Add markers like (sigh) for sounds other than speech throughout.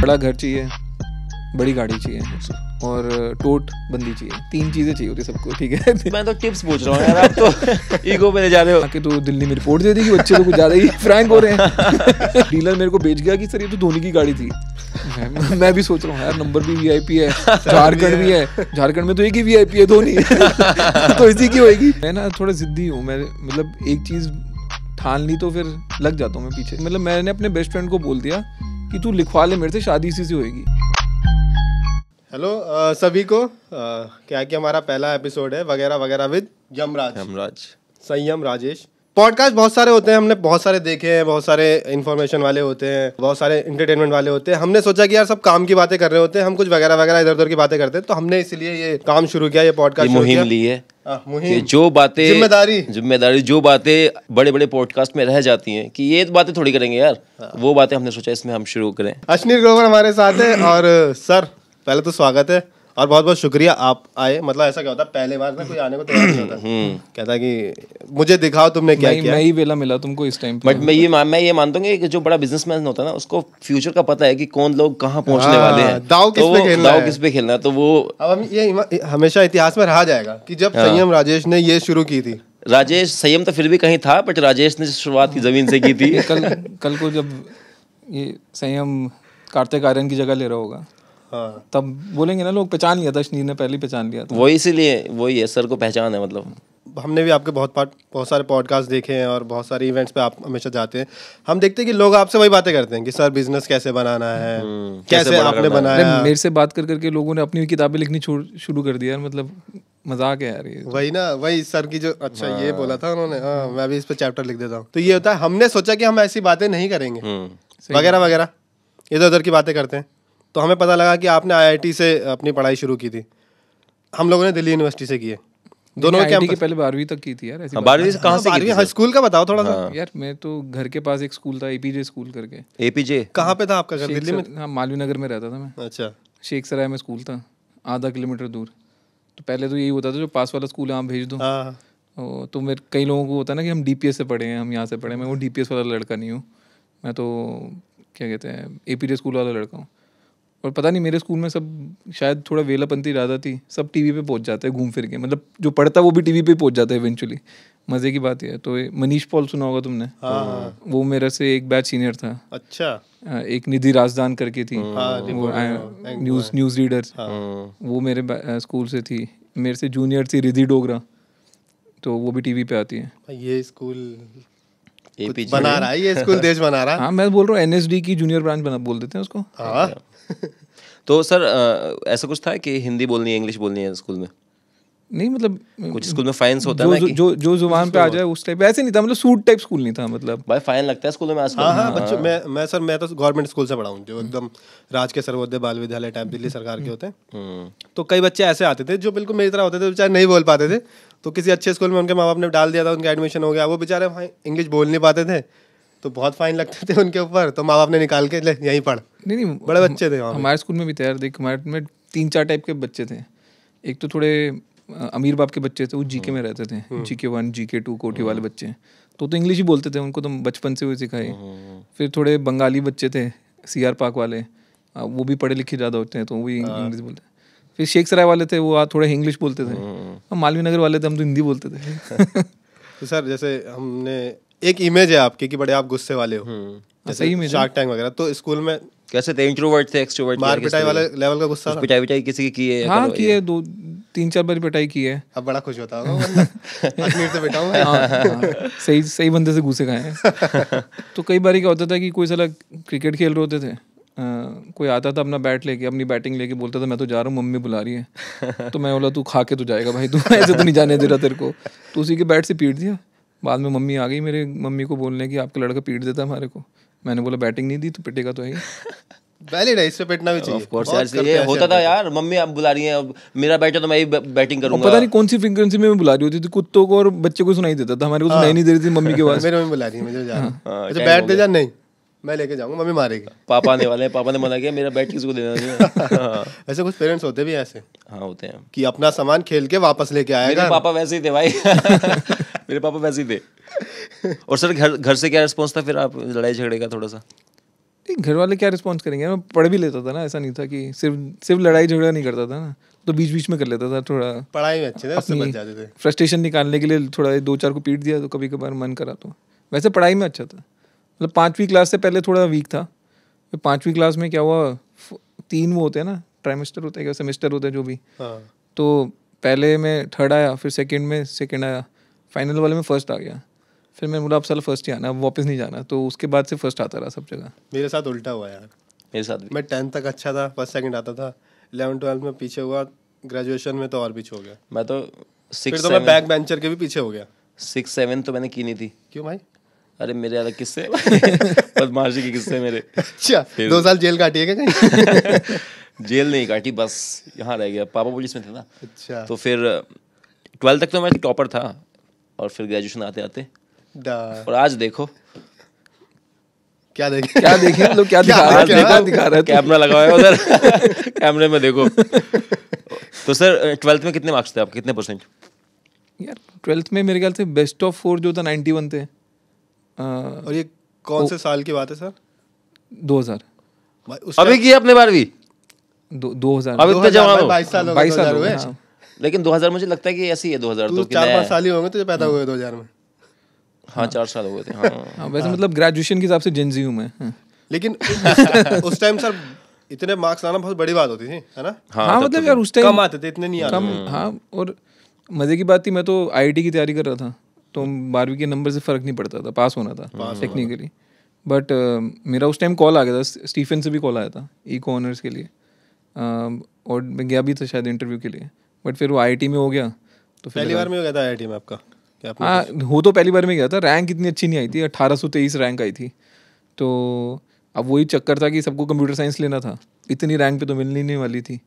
बड़ा घर चाहिए बड़ी गाड़ी चाहिए और टोट बंदी चाहिए तीन चीज़ें चाहिए होती सबको ठीक है मैं तो टिप्स पूछ रहा हूँ यार आप तो ईगो (laughs) में ले जा रहे हो आके तो दिल्ली में रिपोर्ट दे दी कि बच्चे तो कुछ ज़्यादा ही फ्रैंक हो रहे हैं डीलर (laughs) मेरे को बेच गया कि सर ये तो धोनी की गाड़ी थी (laughs) मैं भी सोच रहा हूँ यार नंबर भी वीआईपी है झारखंड भी है झारखंड में तो एक ही वीआईपी है धोनी तो इसी की होगी मैं ना थोड़ा जिद्दी हूँ मैं मतलब एक चीज़ ठान ली तो फिर लग जाता हूँ मैं पीछे मतलब मैंने अपने बेस्ट फ्रेंड को बोल दिया कि तू लिखवा ले मेरे से शादी इसी से होगी हेलो uh, सभी को uh, क्या कि हमारा पहला एपिसोड है वगैरह वगैरह विद यमराज यमराज संयम राजेश पॉडकास्ट बहुत सारे होते हैं हमने बहुत सारे देखे हैं बहुत सारे इन्फॉर्मेशन वाले होते हैं बहुत सारे इंटरटेनमेंट वाले होते हैं हमने सोचा कि यार सब काम की बातें कर रहे होते हैं हम कुछ वगैरह वगैरह इधर उधर की बातें करते हैं तो हमने इसलिए ये काम शुरू किया ये पॉडकास्ट मुहिम ली है हाँ, कि जो बातें जिम्मेदारी जिम्मेदारी जो बातें बड़े बड़े पॉडकास्ट में रह जाती हैं कि ये बातें थोड़ी करेंगे यार हाँ। वो बातें हमने सोचा इसमें हम शुरू करें अश्निर ग्रोवर हमारे साथ है और सर पहले तो स्वागत है और बहुत बहुत शुक्रिया आप आए मतलब ऐसा क्या होता पहले बार ना कोई आने को तैयार नहीं होता हम्म। कहता कि मुझे दिखाओ तुमने क्या मैं, किया मैं ही वेला मिला तुमको इस टाइम बट मैं ये मैं ये मानता हूँ कि जो बड़ा बिजनेसमैन होता है ना उसको फ्यूचर का पता है कि कौन लोग कहाँ पहुँचने हाँ, वाले हैं दाव किस तो पे खेलना दाव किस पे खेलना है तो वो अब हम ये हमेशा इतिहास में रहा जाएगा कि जब हाँ। संयम राजेश ने ये शुरू की थी राजेश संयम तो फिर भी कहीं था बट राजेश ने शुरुआत की जमीन से की थी कल कल को जब ये संयम कार्तिक आर्यन की जगह ले रहा होगा हाँ। तब बोलेंगे ना लोग पहचान लिया था ने पहले पहचान लिया वो वही इसीलिए वही है सर को पहचान है मतलब हमने भी आपके बहुत पार्ट बहुत सारे पॉडकास्ट देखे हैं और बहुत सारे इवेंट्स पे आप हमेशा जाते हैं हम देखते हैं कि लोग आपसे वही बातें करते हैं कि सर बिजनेस कैसे बनाना है हम्म, कैसे, कैसे आपने बनाया मेरे से बात कर करके लोगों ने अपनी किताबें लिखनी शुरू कर दिया मतलब मजाक है यार ये तो। वही ना वही सर की जो अच्छा ये हाँ। बोला था उन्होंने हाँ, मैं भी इस पर चैप्टर लिख देता हूँ तो ये होता है हमने सोचा कि हम ऐसी बातें नहीं करेंगे हम्म। वगैरह वगैरह इधर उधर की बातें करते हैं तो हमें पता लगा कि आपने आईआईटी से अपनी पढ़ाई शुरू की थी हम लोगों ने दिल्ली यूनिवर्सिटी से किए दोनों के की पहले बारहवीं तक की थी यार ऐसी हाँ, बारहवीं से कहाँ से थी हाँ, स्कूल का बताओ थोड़ा सा हाँ। यार मैं तो घर के पास एक स्कूल था एपीजे स्कूल करके एपीजे कहाँ पे था आपका घर दिल्ली में हाँ मालवी नगर में रहता था मैं अच्छा शेख सराय में स्कूल था आधा किलोमीटर दूर तो पहले तो यही होता था जो पास वाला स्कूल है भेज दो हाँ। तो मेरे कई लोगों को होता ना कि हम डीपीएस से पढ़े हैं हम यहाँ से पढ़े मैं वो डीपीएस वाला लड़का नहीं हूँ मैं तो क्या कहते हैं एपीजे स्कूल वाला लड़का हूँ और पता नहीं मेरे स्कूल में सब शायद थोड़ा वेलापंथी ज़्यादा थी सब टीवी पे पहुंच जाते हैं घूम फिर के मतलब जो पढ़ता वो भी टीवी पे पहुंच जाता है इवेंचुअली मज़े की बात है तो मनीष पॉल सुना होगा तुमने हाँ।, हाँ। तो वो मेरा से एक बैच सीनियर था अच्छा एक निधि राजदान करके थी हाँ, वो न्यूज़ न्यूज़ रीडर हाँ। वो मेरे स्कूल से थी मेरे से जूनियर थी रिधि डोगरा तो वो भी टीवी पे आती है ये स्कूल बना रहा है ये स्कूल (laughs) देश बना रहा है हाँ मैं बोल रहा हूँ एनएसडी की जूनियर ब्रांच बना बोल देते हैं उसको हाँ तो सर ऐसा कुछ था कि हिंदी बोलनी है इंग्लिश बोलनी है स्कूल में नहीं मतलब कुछ स्कूल में फाइन्स होता है जो जो जो जुबान पे आ जाए उस टाइप ऐसे नहीं था मतलब सूट टाइप स्कूल नहीं था मतलब भाई फाइन लगता है स्कूल में आजकल हां हां बच्चों हाँ। मैं मैं सर मैं तो गवर्नमेंट स्कूल से पढ़ा हूं जो एकदम राज के सर्वोदय बाल विद्यालय टाइप दिल्ली सरकार के हम्म। होते हैं हम्म। तो कई बच्चे ऐसे आते थे जो बिल्कुल मेरी तरह होते थे बेचारे नहीं बोल पाते थे तो किसी अच्छे स्कूल में उनके माँ बाप ने डाल दिया था उनका एडमिशन हो गया वो बेचारे भाई इंग्लिश बोल नहीं पाते थे तो बहुत फाइन लगते थे उनके ऊपर तो माँ बाप ने निकाल के ले यहीं पढ़ नहीं नहीं बड़े बच्चे थे हमारे स्कूल में भी थे देख हमारे में तीन चार टाइप के बच्चे थे एक तो थोड़े अमीर बाप के बच्चे थे वो जीके में रहते थे हम्म। जीके वन जीके टू कोठी हम्म। वाले बच्चे तो तो इंग्लिश ही बोलते थे उनको तो बचपन से हुई सिखाई हम्म, फिर थोड़े बंगाली बच्चे थे सी आर पाक वाले वो भी पढ़े लिखे ज़्यादा होते हैं तो वो भी हाँ। इंग्लिश बोलते हैं फिर शेख सराय वाले थे वो थोड़े इंग्लिश बोलते थे हम मालवीय नगर वाले थे हम तो हिंदी बोलते थे (laughs) तो सर जैसे हमने एक इमेज है आपकी कि बड़े आप गुस्से वाले हो हम्म। जैसे शार्क टैंक वगैरह तो स्कूल में कैसे थे इंट्रोवर्ट थे एक्सट्रोवर्ट मार पिटाई वाले लेवल का गुस्सा पिटाई पिटाई किसी की की है की है हाँ, दो तीन चार बार पिटाई की है अब बड़ा खुश होता होगा से बेटा हाँ, हाँ, सही सही बंदे से खाए (laughs) तो कई बार क्या होता था कि कोई साला क्रिकेट खेल रहे होते थे Uh, कोई आता था अपना बैट लेके अपनी बैटिंग लेके बोलता था मैं तो जा रहा हूँ मम्मी बुला रही है तो मैं बोला तू खा के तो जाएगा भाई तू ऐसे तो नहीं जाने दे रहा तेरे को तो उसी के बैट से पीट दिया बाद में मम्मी आ गई मेरे मम्मी को बोलने की आपका लड़का पीट देता है हमारे को मैंने बोला बैटिंग नहीं दी तो पिटेगा तो है वैलिड (laughs) है पिटना भी चाहिए ऑफ कोर्स यार ये होता था यार मम्मी आप बुला रही मेरा तो मैं ही बैटिंग करूंगा पता नहीं कौन सी फ्रीक्वेंसी में बुला रही होती थी कुत्तों को और बच्चे को सुनाई देता था हमारे को सुनाई हाँ। नहीं दे रही थी मम्मी के (laughs) पास मेरे मम्मी बुला रही है मुझे जा हाँ। अच्छा हाँ, दे जा नहीं मैं लेके जाऊंगा मम्मी मारेगी पापा आने (laughs) वाले हैं पापा ने मना किया मेरा बैट देना नहीं ऐसे कुछ पेरेंट्स होते भी ऐसे हाँ होते हैं कि अपना सामान खेल के वापस लेके आएगा पापा वैसे ही थे भाई मेरे पापा पैसे दे और सर घर घर से क्या रिस्पॉन्स था फिर आप लड़ाई झगड़े का थोड़ा सा घर वाले क्या रिस्पॉन्स करेंगे मैं पढ़ भी लेता था ना ऐसा नहीं था कि सिर्फ सिर्फ लड़ाई झगड़ा नहीं करता था ना तो बीच बीच में कर लेता था थोड़ा पढ़ाई में अच्छे थे बच जाते थे फ्रस्ट्रेशन निकालने के लिए थोड़ा दो चार को पीट दिया तो कभी कभार मन करा तो वैसे पढ़ाई में अच्छा था मतलब पाँचवीं क्लास से पहले थोड़ा वीक था पाँचवीं क्लास में क्या हुआ तीन वो होते हैं ना ट्राइमेस्टर होते हैं क्या सेमेस्टर होते हैं जो भी हाँ। तो पहले में थर्ड आया फिर सेकेंड में सेकेंड आया फाइनल वाले में फर्स्ट आ गया फिर मैंने बोला अब साल फर्स्ट ही आना वापस नहीं जाना तो उसके बाद से फर्स्ट आता रहा सब जगह मेरे साथ उल्टा हुआ यार मेरे साथ भी मैं टेंथ तक अच्छा था फर्स्ट सेकंड आता था इलेवन ट्वेल्थ में पीछे हुआ ग्रेजुएशन में तो और पीछे हो गया मैं तो सिक्स तो मैं बैक बेंचर के भी पीछे हो गया सिक्स सेवन तो मैंने की नहीं थी क्यों भाई अरे मेरे अलग किस्से (laughs) बदमाशी के किस्से मेरे अच्छा दो साल जेल काटी है कहीं (laughs) जेल नहीं काटी बस यहाँ रह गया पापा पुलिस में थे ना अच्छा तो फिर ट्वेल्थ तक तो मैं टॉपर था और फिर ग्रेजुएशन आते आते और आज देखो क्या देखे क्या देखे लोग (laughs) क्या दिखा रहे हैं दिखा रहे हैं कैमरा लगा हुआ है उधर कैमरे (laughs) में देखो तो सर ट्वेल्थ में कितने मार्क्स थे आपके कितने परसेंट यार ट्वेल्थ में मेरे ख्याल से बेस्ट ऑफ फोर जो था नाइन्टी वन थे और ये कौन से साल की बात है सर दो हजार अभी किया अपने बारहवीं दो हजार अभी इतना जवान बाईस साल बाईस साल हुए हाँ। लेकिन 2000 मुझे लगता है कि ऐसी है 2000 तो चार पांच साल ही होंगे तुझे पैदा हम्म। हुए 2000 में हाँ, हाँ चार साल हो गए थे हाँ, (laughs) हाँ वैसे मतलब ग्रेजुएशन के हिसाब से जेंजी हूँ मैं हाँ। लेकिन (laughs) उस टाइम सर इतने मार्क्स लाना बहुत बड़ी बात होती थी है ना हाँ मतलब तो यार उस टाइम कम आते थे इतने नहीं आते कम हाँ और मजे की बात थी मैं तो आईआईटी की तैयारी कर रहा था तो बारहवीं के नंबर से फ़र्क नहीं पड़ता था पास होना था टेक्निकली बट uh, मेरा उस टाइम कॉल आ गया था स्टीफन से भी कॉल आया था ई ऑनर्स के लिए um, और मैं गया भी था शायद इंटरव्यू के लिए बट फिर वो आई में हो गया तो पहली बार में हो गया था आई में आपका हाँ हो तो पहली बार में गया था रैंक इतनी अच्छी नहीं आई थी अट्ठारह रैंक आई थी तो अब वही चक्कर था कि सबको कंप्यूटर साइंस लेना था इतनी रैंक पे तो मिलनी नहीं वाली थी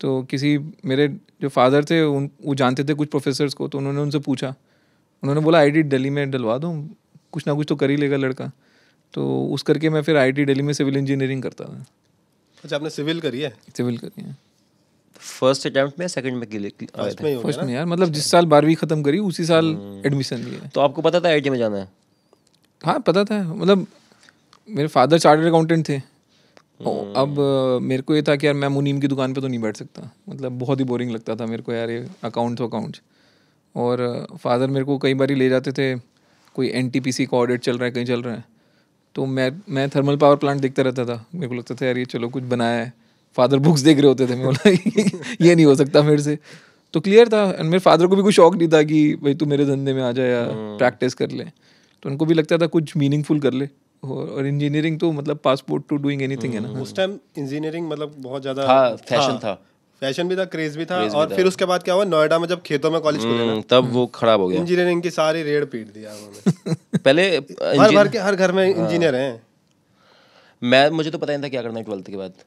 तो किसी मेरे जो फादर थे उन वो जानते थे कुछ प्रोफेसर्स को तो उन्होंने उनसे पूछा उन्होंने बोला आई डेली में डलवा दूँ कुछ ना कुछ तो कर ही लेगा लड़का तो उस करके मैं फिर आई डेली में सिविल इंजीनियरिंग करता था अच्छा आपने सिविल करी है सिविल करी है फर्स्ट अटेम्प्ट में सेकंड में क्लियर फर्स्ट में, में यार मतलब जिस साल बारहवीं खत्म करी उसी साल एडमिशन हम्म। लिया तो आपको पता था आई e में जाना है हाँ पता था मतलब मेरे फादर चार्टर्ड अकाउंटेंट थे हम्म। अब मेरे को ये था कि यार मैं मुनीम की दुकान पे तो नहीं बैठ सकता मतलब बहुत ही बोरिंग लगता था मेरे को यार ये अकाउंट तो अकाउंट और फादर मेरे को कई बार ले जाते थे कोई एन का ऑडिट चल रहा है कहीं चल रहा है तो मैं मैं थर्मल पावर प्लांट देखता रहता था मेरे को लगता था यार ये चलो कुछ बनाया है फादर बुक्स देख रहे होते थे मैं बोला (laughs) ये नहीं हो सकता मेरे से तो क्लियर था एंड मेरे फादर को भी कोई शौक नहीं था कि भाई तू मेरे धंधे में आ जाए या प्रैक्टिस हाँ। कर ले तो उनको भी लगता था कुछ मीनिंगफुल कर ले और इंजीनियरिंग तो मतलब पासपोर्ट टू डूइंग एनीथिंग है ना हम्म, उस टाइम इंजीनियरिंग मतलब बहुत ज़्यादा था फैशन हाँ, था फैशन भी था क्रेज भी था क्रेज और भी था। फिर उसके बाद क्या हुआ नोएडा में जब खेतों में कॉलेज खुले हम्म, तब वो खराब हो गया इंजीनियरिंग की सारी रेड पीट दिया उन्होंने (laughs) पहले हर भर के हर घर में इंजीनियर हाँ। हैं मैं मुझे तो पता नहीं था क्या करना है ट्वेल्थ के बाद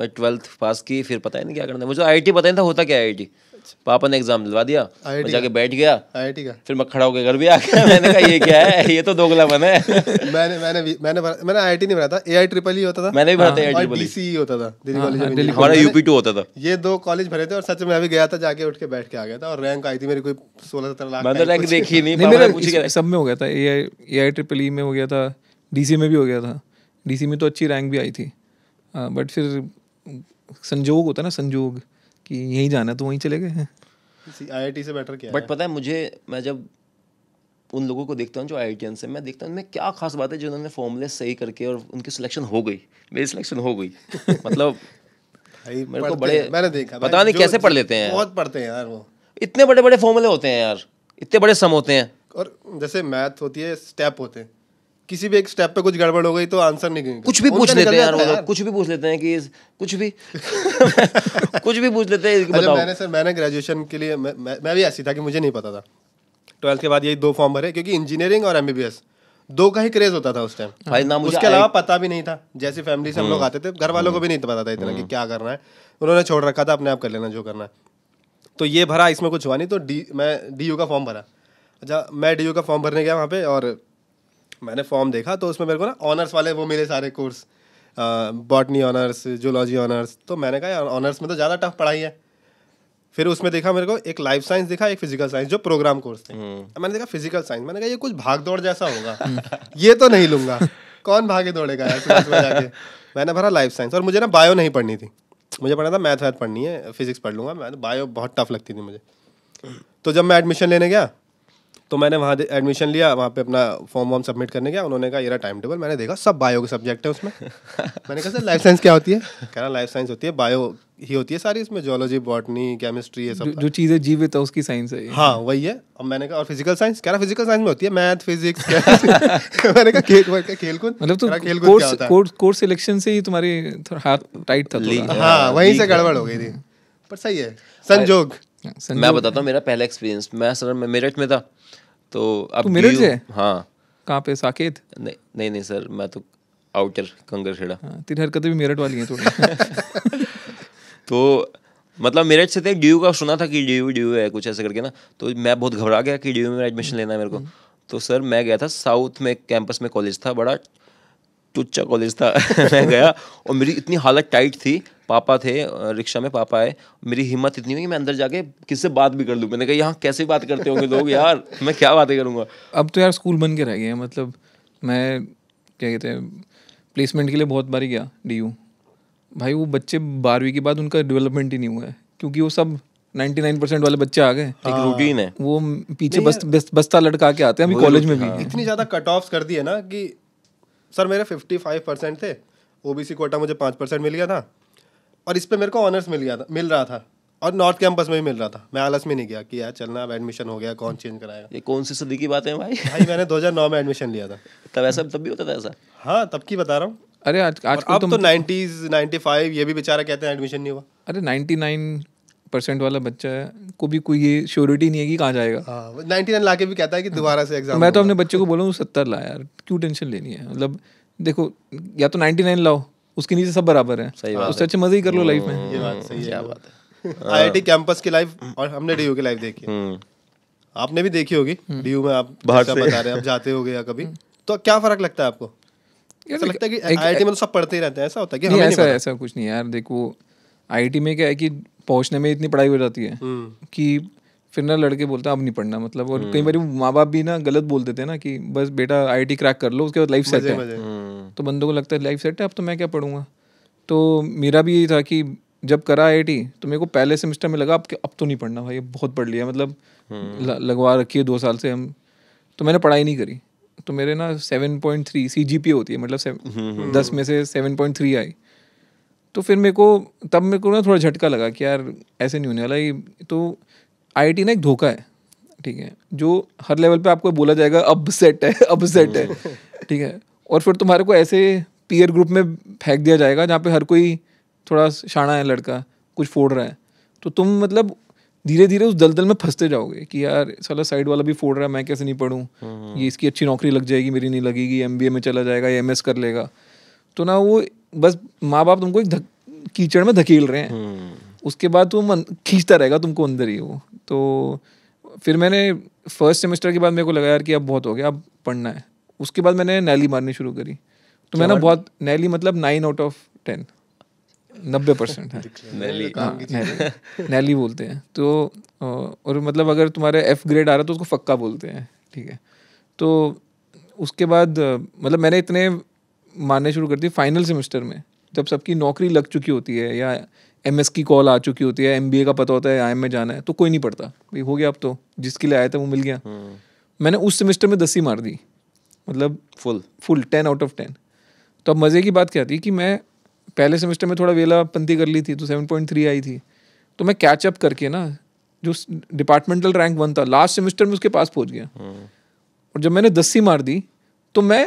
मैं ट्वेल्थ पास की फिर पता ही नहीं क्या करना मुझे आई पता नहीं था होता क्या आई अच्छा। पापा ने एग्जाम दिलवा दिया मैं जाके बैठ गया आईआईटी का फिर मैं खड़ा होकर घर भी आ गया (laughs) मैंने कहा ये क्या है ये तो दोगला बना है (laughs) मैंने मैंने भी, मैंने मैंने आईआईटी नहीं भरा था एआई ट्रिपल ही होता था मैंने भी भरा था एआई हाँ, ट्रिपल e। e होता था दिल्ली कॉलेज हाँ, हाँ, दिल्ली हमारा यूपी टू होता था ये दो कॉलेज भरे थे और सच में अभी गया था जाके उठ के बैठ के आ गया था और रैंक आई थी मेरी कोई सोलह सत्रह लाख मैंने रैंक तो देखी नहीं मेरा सब में हो गया था एआई एआई ट्रिपल ई में हो गया था डीसी e में भी हो गया था डीसी में तो अच्छी रैंक भी आई थी बट फिर संजोग होता है ना संजोग कि यहीं जाना तो वहीं चले गए हैं आई से बेटर क्या बट पता है मुझे मैं जब उन लोगों को देखता हूँ जो आई से मैं देखता हूँ मैं क्या खास बात है जिन्होंने फॉर्मूले सही करके और उनकी सिलेक्शन हो गई मेरी सिलेक्शन हो गई (laughs) मतलब मेरे को बड़े मैंने देखा पता नहीं कैसे पढ़ लेते हैं बहुत पढ़ते हैं यार वो इतने बड़े बड़े फॉर्मूले होते हैं यार इतने बड़े सम होते हैं और जैसे मैथ होती है स्टेप होते हैं किसी भी एक स्टेप पे कुछ गड़बड़ हो गई तो आंसर नहीं कुछ भी पूछ लेते हैं यार कुछ भी पूछ लेते हैं कि कुछ भी (laughs) कुछ भी पूछ लेते हैं अच्छा, बताओ मैंने सर मैंने ग्रेजुएशन के लिए मैं, मैं भी ऐसी था कि मुझे नहीं पता था ट्वेल्थ के बाद यही दो फॉर्म भरे क्योंकि इंजीनियरिंग और एमबीबीएस दो का ही क्रेज होता था उस टाइम भाई ना उसके अलावा पता भी नहीं था जैसी फैमिली से हम लोग हम्म। आते थे घर वालों को भी नहीं पता था इतना कि हम्म। क्या करना है उन्होंने छोड़ रखा था अपने आप कर लेना जो करना है तो ये भरा इसमें कुछ हुआ नहीं तो डी मैं डी का फॉर्म भरा अच्छा मैं डी का फॉर्म भरने गया वहाँ पे और मैंने फॉर्म देखा तो उसमें मेरे को ना ऑनर्स वाले वो मिले सारे course botany honours zoology honours तो मैंने कहा ऑनर्स में तो ज़्यादा टफ पढ़ाई है फिर उसमें देखा मेरे को एक लाइफ साइंस दिखा एक फिजिकल साइंस जो प्रोग्राम कोर्स थे हम्म। मैंने देखा फिजिकल साइंस मैंने कहा ये कुछ भाग दौड़ जैसा होगा (laughs) (laughs) ये तो नहीं लूंगा कौन भागे दौड़ेगा जाके मैंने भरा लाइफ साइंस और मुझे ना बायो नहीं पढ़नी थी मुझे पढ़ना था मैथ वैथ पढ़नी है फिजिक्स पढ़ लूँगा मैं बायो बहुत टफ लगती थी मुझे तो जब मैं एडमिशन लेने गया तो मैंने वहाँ एडमिशन लिया वहाँ पे अपना फॉर्म वॉर्म सबमिट करने गया उन्होंने कहा ये टाइम टेबल मैंने देखा सब बायो के सब्जेक्ट है उसमें (laughs) मैंने कहा सर लाइफ साइंस क्या होती है कह रहा लाइफ साइंस होती है बायो ही होती है सारी इसमें जोलॉजी बॉटनी केमिस्ट्री ये सब जो चीज़ें जीवित है उसकी साइंस है हाँ वही है अब मैंने कहा और फिजिकल साइंस कह रहा फिजिकल साइंस में होती है मैथ फिजिक्स (laughs) मैंने कहा खेल का खेल कूद मतलब तो खेल कोर्स कोर्स कोर्स सिलेक्शन से ही तुम्हारे हाथ टाइट था हाँ वहीं से गड़बड़ हो गई थी पर सही है संजोग हाँ, मैं बताता हूँ मेरा पहला एक्सपीरियंस मैं सर मैं मेरठ में था तो अब मिरर से हाँ कहाँ पे साकेत नहीं नहीं नहीं सर मैं तो आउटर कंगर छेड़ा हाँ, तेरी हरकतें भी मेरठ वाली हैं थोड़ी (laughs) तो मतलब मेरठ से थे डी का सुना था कि डी यू है कुछ ऐसे करके ना तो मैं बहुत घबरा गया कि डी में एडमिशन लेना है मेरे को हम्म। तो सर मैं गया था साउथ में कैंपस में कॉलेज था बड़ा टुच्चा कॉलेज था (laughs) मैं गया और मेरी इतनी हालत टाइट थी पापा थे रिक्शा में पापा आए मेरी हिम्मत इतनी हुई मैं अंदर जाके किससे बात भी कर लूँ मैंने कहा यहाँ कैसे बात करते होंगे लोग (laughs) यार मैं क्या बातें करूँगा अब तो यार स्कूल बन के रह गए मतलब मैं क्या कहते हैं प्लेसमेंट के लिए बहुत बारी गया डी भाई वो बच्चे बारहवीं के बाद उनका डेवलपमेंट ही नहीं हुआ है क्योंकि वो सब 99% वाले बच्चे आ गए एक रूटीन है वो पीछे बस, बस बस्ता लटका के आते हैं अभी कॉलेज में भी हाँ। इतनी ज़्यादा कट ऑफ कर दी है ना कि सर मेरे 55 परसेंट थे ओबीसी कोटा मुझे पाँच परसेंट मिल गया था और इस पर मेरे को ऑनर्स मिल गया था मिल रहा था और नॉर्थ कैंपस में भी मिल रहा था मैं आलस में नहीं गया कि यार चलना अब एडमिशन हो गया कौन चेंज कराएगा ये कौन सी सदी की बात है भाई भाई मैंने 2009 में एडमिशन लिया था तब ऐसा तब भी होता था ऐसा हाँ तब की बता रहा हूँ अरे आज आज अब तो नाइन्टीज नाइन्टी फाइव ये भी बेचारा कहते हैं एडमिशन नहीं हुआ अरे नाइन्टी नाइन परसेंट वाला बच्चा है को भी कोई ये श्योरिटी नहीं है कि कहाँ जाएगा नाइन्टी नाइन ला भी कहता है कि दोबारा से एग्जाम मैं तो अपने बच्चे को बोला हूँ सत्तर ला यार क्यों टेंशन लेनी है मतलब देखो या तो नाइन्टी नाइन लाओ उसके नीचे सब बराबर है सही बात उससे अच्छे मजे ही कर लो लाइफ में हम्म, ये बात सही क्या बात है आईआईटी (laughs) कैंपस की लाइफ और हमने डीयू की लाइफ देखी हम्म। आपने भी देखी होगी डीयू हम्म। में आप बाहर से बता रहे हैं आप जाते होगे या कभी तो क्या फर्क लगता है आपको ऐसा लगता है कि आईआईटी में तो सब पढ़ते ही रहते हैं ऐसा होता है कि ऐसा ऐसा कुछ नहीं यार देखो आईआईटी में क्या है कि पहुंचने में इतनी पढ़ाई हो जाती है कि फिर ना लड़के बोलते हैं अब नहीं पढ़ना मतलब और कई बार माँ बाप भी ना गलत बोल देते हैं ना कि बस बेटा आईआईटी क्रैक कर लो उसके बाद लाइफ सेट है हाँ, तो बंदों को लगता है लाइफ सेट है अब तो मैं क्या पढ़ूंगा तो मेरा भी यही था कि जब करा आई तो मेरे को पहले सेमेस्टर में लगा अब अब तो नहीं पढ़ना भाई बहुत पढ़ लिया मतलब हम्म। लगवा रखी है दो साल से हम तो मैंने पढ़ाई नहीं करी तो मेरे ना seven point three C G P होती है मतलब हम्म, हम्म, दस में से सेवन पॉइंट थ्री आई तो फिर मेरे को तब मेरे को ना थोड़ा झटका लगा कि यार ऐसे नहीं होने वाला ये तो आई ना एक धोखा है ठीक है जो हर लेवल पे आपको बोला जाएगा अब सेट है अब सेट है ठीक है और फिर तुम्हारे को ऐसे पीयर ग्रुप में फेंक दिया जाएगा जहाँ पे हर कोई थोड़ा शाना है लड़का कुछ फोड़ रहा है तो तुम मतलब धीरे धीरे उस दलदल में फंसते जाओगे कि यार साला साइड वाला भी फोड़ रहा है मैं कैसे नहीं पढ़ूँ हम्म। ये इसकी अच्छी नौकरी लग जाएगी मेरी नहीं लगेगी एम में चला जाएगा एम कर लेगा तो ना वो बस माँ बाप तुमको एक धक कीचड़ में धकेल रहे हैं हम्म। उसके बाद तुम मन अं, खींचता रहेगा तुमको अंदर ही वो तो फिर मैंने फर्स्ट सेमेस्टर के बाद मेरे को लगा यार कि अब बहुत हो गया अब पढ़ना है उसके बाद मैंने नैली मारनी शुरू करी तो मैं ना बहुत नैली मतलब नाइन आउट ऑफ टेन नब्बे परसेंट है (laughs) हाँ, हाँ। नैली नैली बोलते हैं तो और मतलब अगर तुम्हारे एफ ग्रेड आ रहा है तो उसको फक्का बोलते हैं ठीक है तो उसके बाद मतलब मैंने इतने मारने शुरू कर दिए फाइनल सेमेस्टर में जब सबकी नौकरी लग चुकी होती है या एम की कॉल आ चुकी होती है एम का पता होता है आई में जाना है तो कोई नहीं पड़ता भाई हो गया अब तो जिसके लिए आया था वो मिल गया हम्म। मैंने उस सेमेस्टर में दस ही मार दी मतलब full full ten out of ten तो अब मज़े की बात क्या थी कि मैं पहले सेमेस्टर में थोड़ा वेलापंथी कर ली थी तो सेवन पॉइंट थ्री आई थी तो मैं कैचअप करके ना जो डिपार्टमेंटल रैंक वन था लास्ट सेमेस्टर में उसके पास पहुंच गया hmm. और जब मैंने दस्सी मार दी तो मैं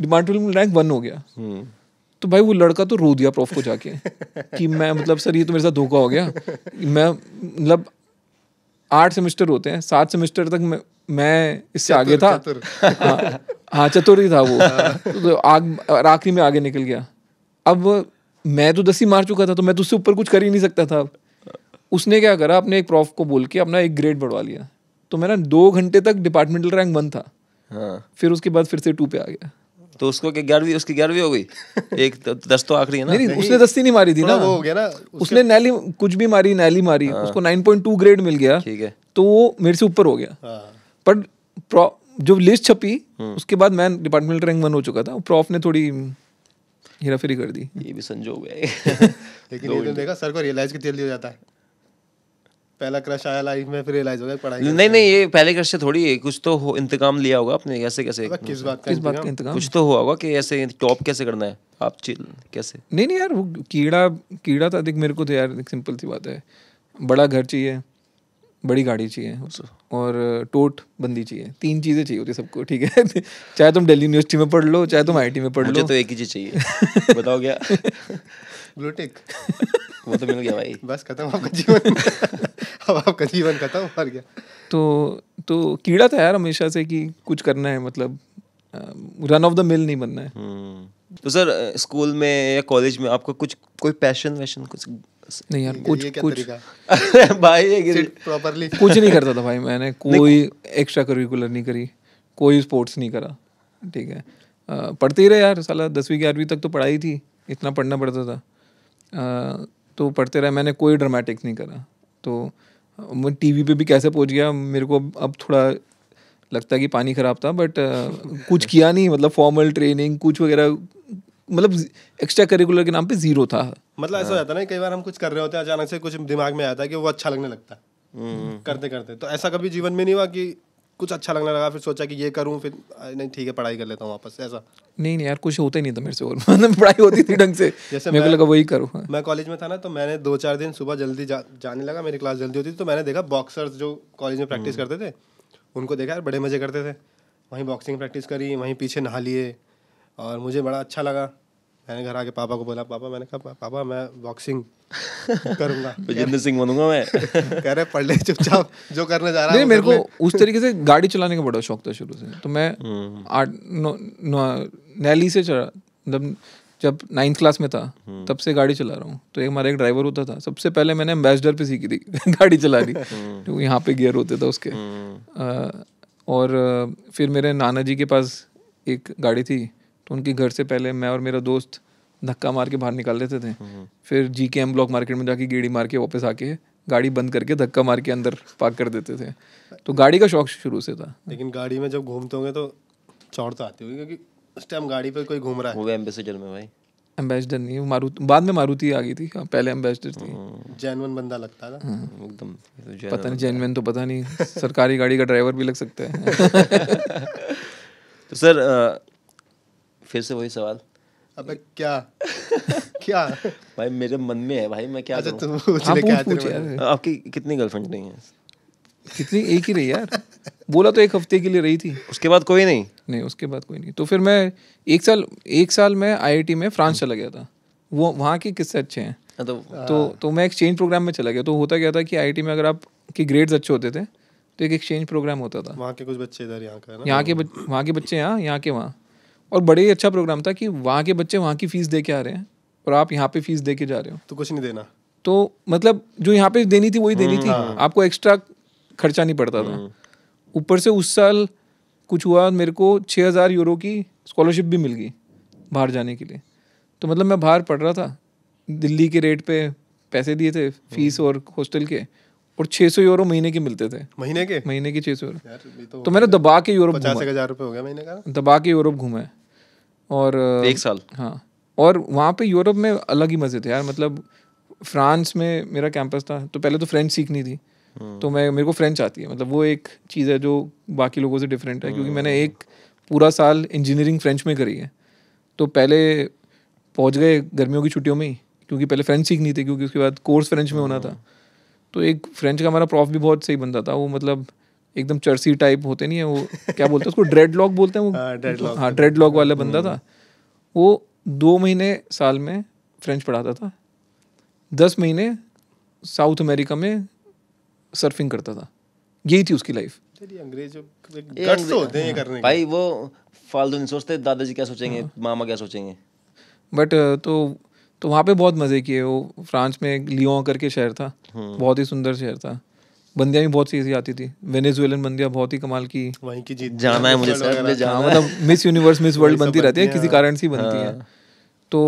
डिपार्टमेंटल रैंक वन हो गया hmm. तो भाई वो लड़का तो रो दिया प्रोफ को जाके कि मैं मतलब सर ये तो मेरे साथ धोखा हो गया मैं मतलब आठ सेमेस्टर होते हैं सात सेमेस्टर तक मैं, इससे आगे था हाँ, हाँ, चतुर ही था वो तो आग आखिरी में आगे निकल गया अब मैं तो दस ही मार चुका था तो मैं तो उससे ऊपर कुछ कर ही नहीं सकता था उसने क्या करा अपने एक प्रॉफ को बोल के अपना एक ग्रेड बढ़वा लिया तो मेरा दो घंटे तक डिपार्टमेंटल रैंक वन था हाँ। फिर उसके बाद फिर से टू पे आ गया तो उसको क्या ग्यारहवीं उसकी ग्यारहवीं हो गई (laughs) एक तो दस तो आखिरी है ना नहीं, उसने दस्ती नहीं मारी थी ना वो हो गया ना उसके... उसने नैली कुछ भी मारी नैली मारी आ, हाँ। उसको 9.2 ग्रेड मिल गया ठीक है तो वो मेरे से ऊपर हो गया बट हाँ। जो लिस्ट छपी हम्म। उसके बाद मैं डिपार्टमेंटल रैंक वन हो चुका था प्रॉफ ने थोड़ी हेरा फेरी कर दी ये भी संजो हो गया लेकिन ये तो देखा सर को रियलाइज कितनी जल्दी हो जाता है पहला क्रश आया लाइफ में फिर रियलाइज हो गया पढ़ाई नहीं नहीं ये पहले क्रश से थोड़ी है कुछ तो हो इंतकाम लिया होगा आपने कैसे कैसे मतलब किस बात का किस बात का इंतकाम कुछ तो हुआ होगा कि ऐसे टॉप कैसे करना है आप कैसे नहीं नहीं यार वो कीड़ा कीड़ा था तो देख मेरे को तो यार सिंपल सी बात है बड़ा घर चाहिए बड़ी गाड़ी चाहिए और टोट बंदी चाहिए तीन चीज़ें चाहिए होती सबको ठीक है (laughs) चाहे तुम दिल्ली यूनिवर्सिटी में पढ़ लो चाहे तुम आईटी में पढ़ लो तो एक ही चीज़ चाहिए बताओ क्या (laughs) वो तो मिल गया भाई बस खत्म आपका जीवन अब आपका जीवन खत्म हार गया तो तो कीड़ा था यार हमेशा से कि कुछ करना है मतलब रन ऑफ द मिल नहीं बनना है हम्म। तो सर स्कूल में या कॉलेज में आपका कुछ कोई पैशन वैशन कुछ नहीं यार कुछ कुछ (laughs) भाई प्रॉपरली कुछ नहीं करता था भाई मैंने (laughs) कोई एक्स्ट्रा करिकुलर नहीं करी कोई स्पोर्ट्स नहीं करा ठीक है पढ़ते ही रहे यार साला दसवीं ग्यारहवीं तक तो पढ़ाई थी इतना पढ़ना पड़ता था आ, तो पढ़ते रहे मैंने कोई ड्रामेटिक्स नहीं करा तो मैं टीवी पे भी कैसे पहुंच गया मेरे को अब थोड़ा लगता है कि पानी ख़राब था बट कुछ किया नहीं मतलब फॉर्मल ट्रेनिंग कुछ वगैरह मतलब एक्स्ट्रा करिकुलर के नाम पे ज़ीरो था मतलब ऐसा हाँ। जाता है ना कई बार हम कुछ कर रहे होते हैं अचानक से कुछ दिमाग में आता है कि वो अच्छा लगने लगता है हम्म। करते करते तो ऐसा कभी जीवन में नहीं हुआ कि कुछ अच्छा लगने लगा फिर सोचा कि ये करूँ फिर नहीं ठीक है पढ़ाई कर लेता हूँ वापस ऐसा नहीं नहीं यार कुछ होता ही नहीं था मेरे से और (laughs) मतलब पढ़ाई होती थी ढंग से जैसे मेरे को लगा वही करूँ हाँ। मैं कॉलेज में था ना तो मैंने दो चार दिन सुबह जल्दी जा, जाने लगा मेरी क्लास जल्दी होती थी तो मैंने देखा बॉक्सर्स जो कॉलेज में प्रैक्टिस हम्म। करते थे उनको देखा यार बड़े मज़े करते थे वहीं बॉक्सिंग प्रैक्टिस करी वहीं पीछे नहा लिए और मुझे बड़ा अच्छा लगा मैंने घर आके पापा को बोला पापा मैंने कहा पापा मैं बॉक्सिंग (laughs) करूंगा तो जितेंद्र सिंह बनूंगा मैं (laughs) कह रहे पढ़ ले चुपचाप जो करने जा रहा नहीं मेरे को उस तरीके से गाड़ी चलाने का बड़ा शौक था शुरू से तो मैं हम्म। आठ नैली से चला मतलब जब नाइन्थ क्लास में था हम्म। तब से गाड़ी चला रहा हूँ तो एक हमारा एक ड्राइवर होता था सबसे पहले मैंने एम्बेसडर पे सीखी थी (laughs) गाड़ी चलानी हम्म। तो यहाँ पे गियर होते था उसके और फिर मेरे नाना जी के पास एक गाड़ी थी तो उनके घर से पहले मैं और मेरा दोस्त धक्का मार के बाहर निकाल देते थे हम्म। फिर जी के एम ब्लॉक मार्केट में जाके गेड़ी मार के वापस आके गाड़ी बंद करके धक्का मार के अंदर पार्क कर देते थे तो गाड़ी का शौक शुरू से था लेकिन गाड़ी में जब घूमते होंगे तो चौड़ तो आती होगी क्योंकि उस टाइम गाड़ी पर कोई घूम रहा है वो एम्बेसडर में भाई एम्बेसडर नहीं मारुति बाद में मारुति आ गई थी हाँ, पहले एम्बेसडर थी जैनवन हम्म। बंदा लगता था हाँ। एकदम तो पता नहीं जैनवन तो पता नहीं सरकारी गाड़ी का ड्राइवर भी लग सकता है (laughs) तो सर फिर से वही सवाल अबे क्या क्या भाई मेरे मन में है भाई मैं क्या अच्छा तुम हाँ, पूछ ले क्या पूछ यार आपकी कितनी गर्लफ्रेंड नहीं है कितनी एक ही रही यार बोला तो एक हफ्ते के लिए रही थी उसके बाद कोई नहीं नहीं उसके बाद कोई नहीं तो फिर मैं एक साल एक साल मैं आईआईटी में फ्रांस चला गया था वो वहाँ के किस्से अच्छे हैं हाँ, तो तो तो मैं एक्सचेंज प्रोग्राम में चला गया तो होता क्या था कि आईआईटी में अगर आप के ग्रेड्स अच्छे होते थे तो एक एक्सचेंज प्रोग्राम होता था वहाँ के कुछ बच्चे इधर यहाँ का हाँ, यहाँ के वहाँ के बच्चे यहाँ यहाँ के वहाँ और बड़े ही अच्छा प्रोग्राम था कि वहाँ के बच्चे वहाँ की फ़ीस दे के आ रहे हैं और आप यहाँ पे फ़ीस दे के जा रहे हो तो कुछ नहीं देना तो मतलब जो यहाँ पे देनी थी वही देनी हम्म, थी हाँ। आपको एक्स्ट्रा खर्चा नहीं पड़ता था हम्म। ऊपर से उस साल कुछ हुआ मेरे को छः हज़ार यूरो की स्कॉलरशिप भी मिल गई बाहर जाने के लिए तो मतलब मैं बाहर पढ़ रहा था दिल्ली के रेट पे पैसे दिए थे फीस हम्म। और हॉस्टल के और छः सौ यूरो महीने के मिलते थे महीने के महीने के छः यूरो तो, तो मैंने दबा के यूरोप पचास हजार रुपये हो गया महीने का दबा के यूरोप घूमा है और एक साल हाँ और वहाँ पे यूरोप में अलग ही मज़े थे यार मतलब फ्रांस में मेरा कैंपस था तो पहले तो फ्रेंच सीखनी थी हम्म। तो मैं मेरे को फ्रेंच आती है मतलब वो एक चीज़ है जो बाकी लोगों से डिफरेंट है क्योंकि मैंने एक हम्म। पूरा साल इंजीनियरिंग फ्रेंच में करी है तो पहले पहुँच गए गर्मियों की छुट्टियों में ही क्योंकि पहले फ्रेंच सीखनी थी क्योंकि उसके बाद कोर्स फ्रेंच में होना हम्म। था तो एक फ्रेंच का हमारा प्रॉफ भी बहुत सही बनता था वो मतलब एकदम चर्सी टाइप होते नहीं है वो क्या बोलते हैं उसको ड्रेड लॉक बोलते हैं वो हाँ ड्रेड हाँ, लॉक वाला बंदा हम्म। था वो दो महीने साल में फ्रेंच पढ़ाता था दस महीने साउथ अमेरिका में सर्फिंग करता था यही थी उसकी लाइफ तो भाई वो फालतू नहीं सोचते दादाजी क्या सोचेंगे हाँ। मामा क्या सोचेंगे बट तो तो वहाँ पे बहुत मज़े किए वो फ्रांस में लियों करके शहर था हम्म। बहुत ही सुंदर शहर था बंदियाँ भी बहुत सी ऐसी आती थी वेनेजुएलन बंदियाँ बहुत ही कमाल की वहीं की जीत जाना है मुझे सर जाना हाँ, मतलब मिस यूनिवर्स मिस वर्ल्ड बनती रहती है किसी कारण से ही बनती है हाँ। तो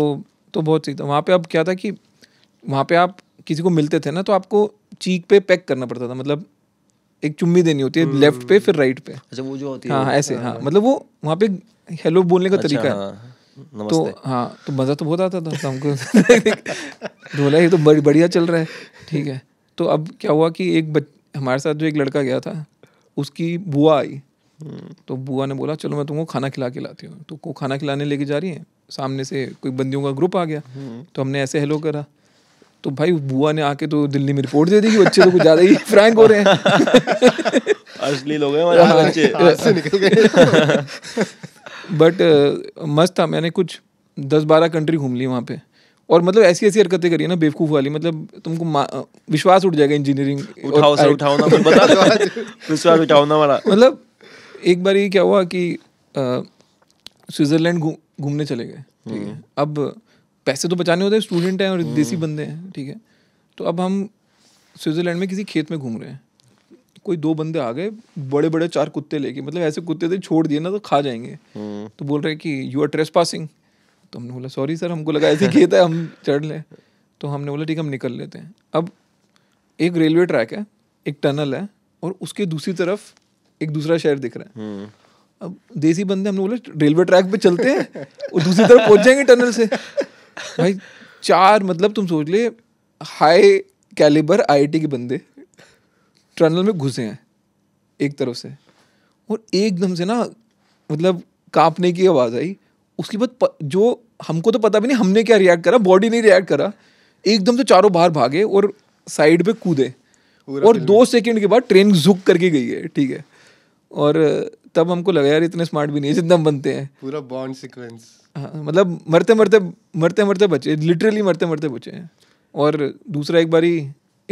तो बहुत सी तो वहाँ पे अब क्या था कि वहाँ पे आप किसी को मिलते थे ना तो आपको चीक पे पैक करना पड़ता था मतलब एक चुम्मी देनी होती है लेफ्ट हम्म। पे फिर राइट पे अच्छा वो जो होती है हाँ, हाँ ऐसे हाँ मतलब वो वहाँ पे हेलो बोलने का अच्छा, तरीका है तो हाँ तो मज़ा तो बहुत आता था हमको ढोला (laughs) ये तो बढ़िया चल रहा है ठीक है तो अब क्या हुआ कि एक बच हमारे साथ जो एक लड़का गया था उसकी बुआ आई हम्म। तो बुआ ने बोला चलो मैं तुमको खाना खिला के लाती हूँ तो को खाना खिलाने लेके जा रही है सामने से कोई बंदियों का ग्रुप आ गया हम्म। तो हमने ऐसे हेलो करा तो भाई बुआ ने आके तो दिल्ली में रिपोर्ट दे दी कि बच्चे तो कुछ ज़्यादा ही फ्रैंक हो रहे हैं (laughs) असली लोग हैं हमारे हाँ, बच्चे हाँ, निकल गए बट हाँ। (laughs) मस्त था मैंने कुछ दस बारह कंट्री घूम ली वहाँ पे और मतलब ऐसी ऐसी हरकतें करिए ना बेवकूफ़ वाली मतलब तुमको विश्वास उठ जाएगा इंजीनियरिंग उठाओ सर उठाओ ना बता (laughs) विश्वास उठाओ ना वाला मतलब एक बार ये क्या हुआ कि स्विट्ज़रलैंड घूमने चले गए हम्म। अब पैसे तो बचाने होते हैं स्टूडेंट हैं और हम्म। देसी बंदे हैं ठीक है तो अब हम स्विट्ज़रलैंड में किसी खेत में घूम रहे हैं कोई दो बंदे आ गए बड़े बड़े चार कुत्ते लेके मतलब ऐसे कुत्ते थे छोड़ दिए ना तो खा जाएंगे हम्म। तो बोल रहे कि यू आर ट्रेस पासिंग तो हमने बोला सॉरी सर हमको लगा ऐसे खेत है हम चढ़ लें तो हमने बोला ठीक हम निकल लेते हैं अब एक रेलवे ट्रैक है एक टनल है और उसके दूसरी तरफ एक दूसरा शहर दिख रहा है हम्म। अब देसी बंदे हमने बोला रेलवे ट्रैक पे चलते हैं और दूसरी तरफ पहुंच जाएंगे टनल से भाई चार मतलब तुम सोच ले हाई कैलिबर आईआईटी के बंदे टनल में घुसे हैं एक तरफ से और एकदम से ना मतलब कांपने की आवाज़ आई उसके बाद जो हमको तो पता भी नहीं हमने क्या रिएक्ट करा बॉडी नहीं रिएक्ट करा एकदम तो चारों बाहर भागे और साइड पे कूदे और दो सेकंड के बाद ट्रेन झुक करके गई है ठीक है और तब हमको लगा यार इतने स्मार्ट भी नहीं है जितना हम बनते हैं पूरा बॉन्ड सिक्वेंस हाँ मतलब मरते मरते मरते मरते बचे लिटरली मरते मरते बचे हैं और दूसरा एक बारी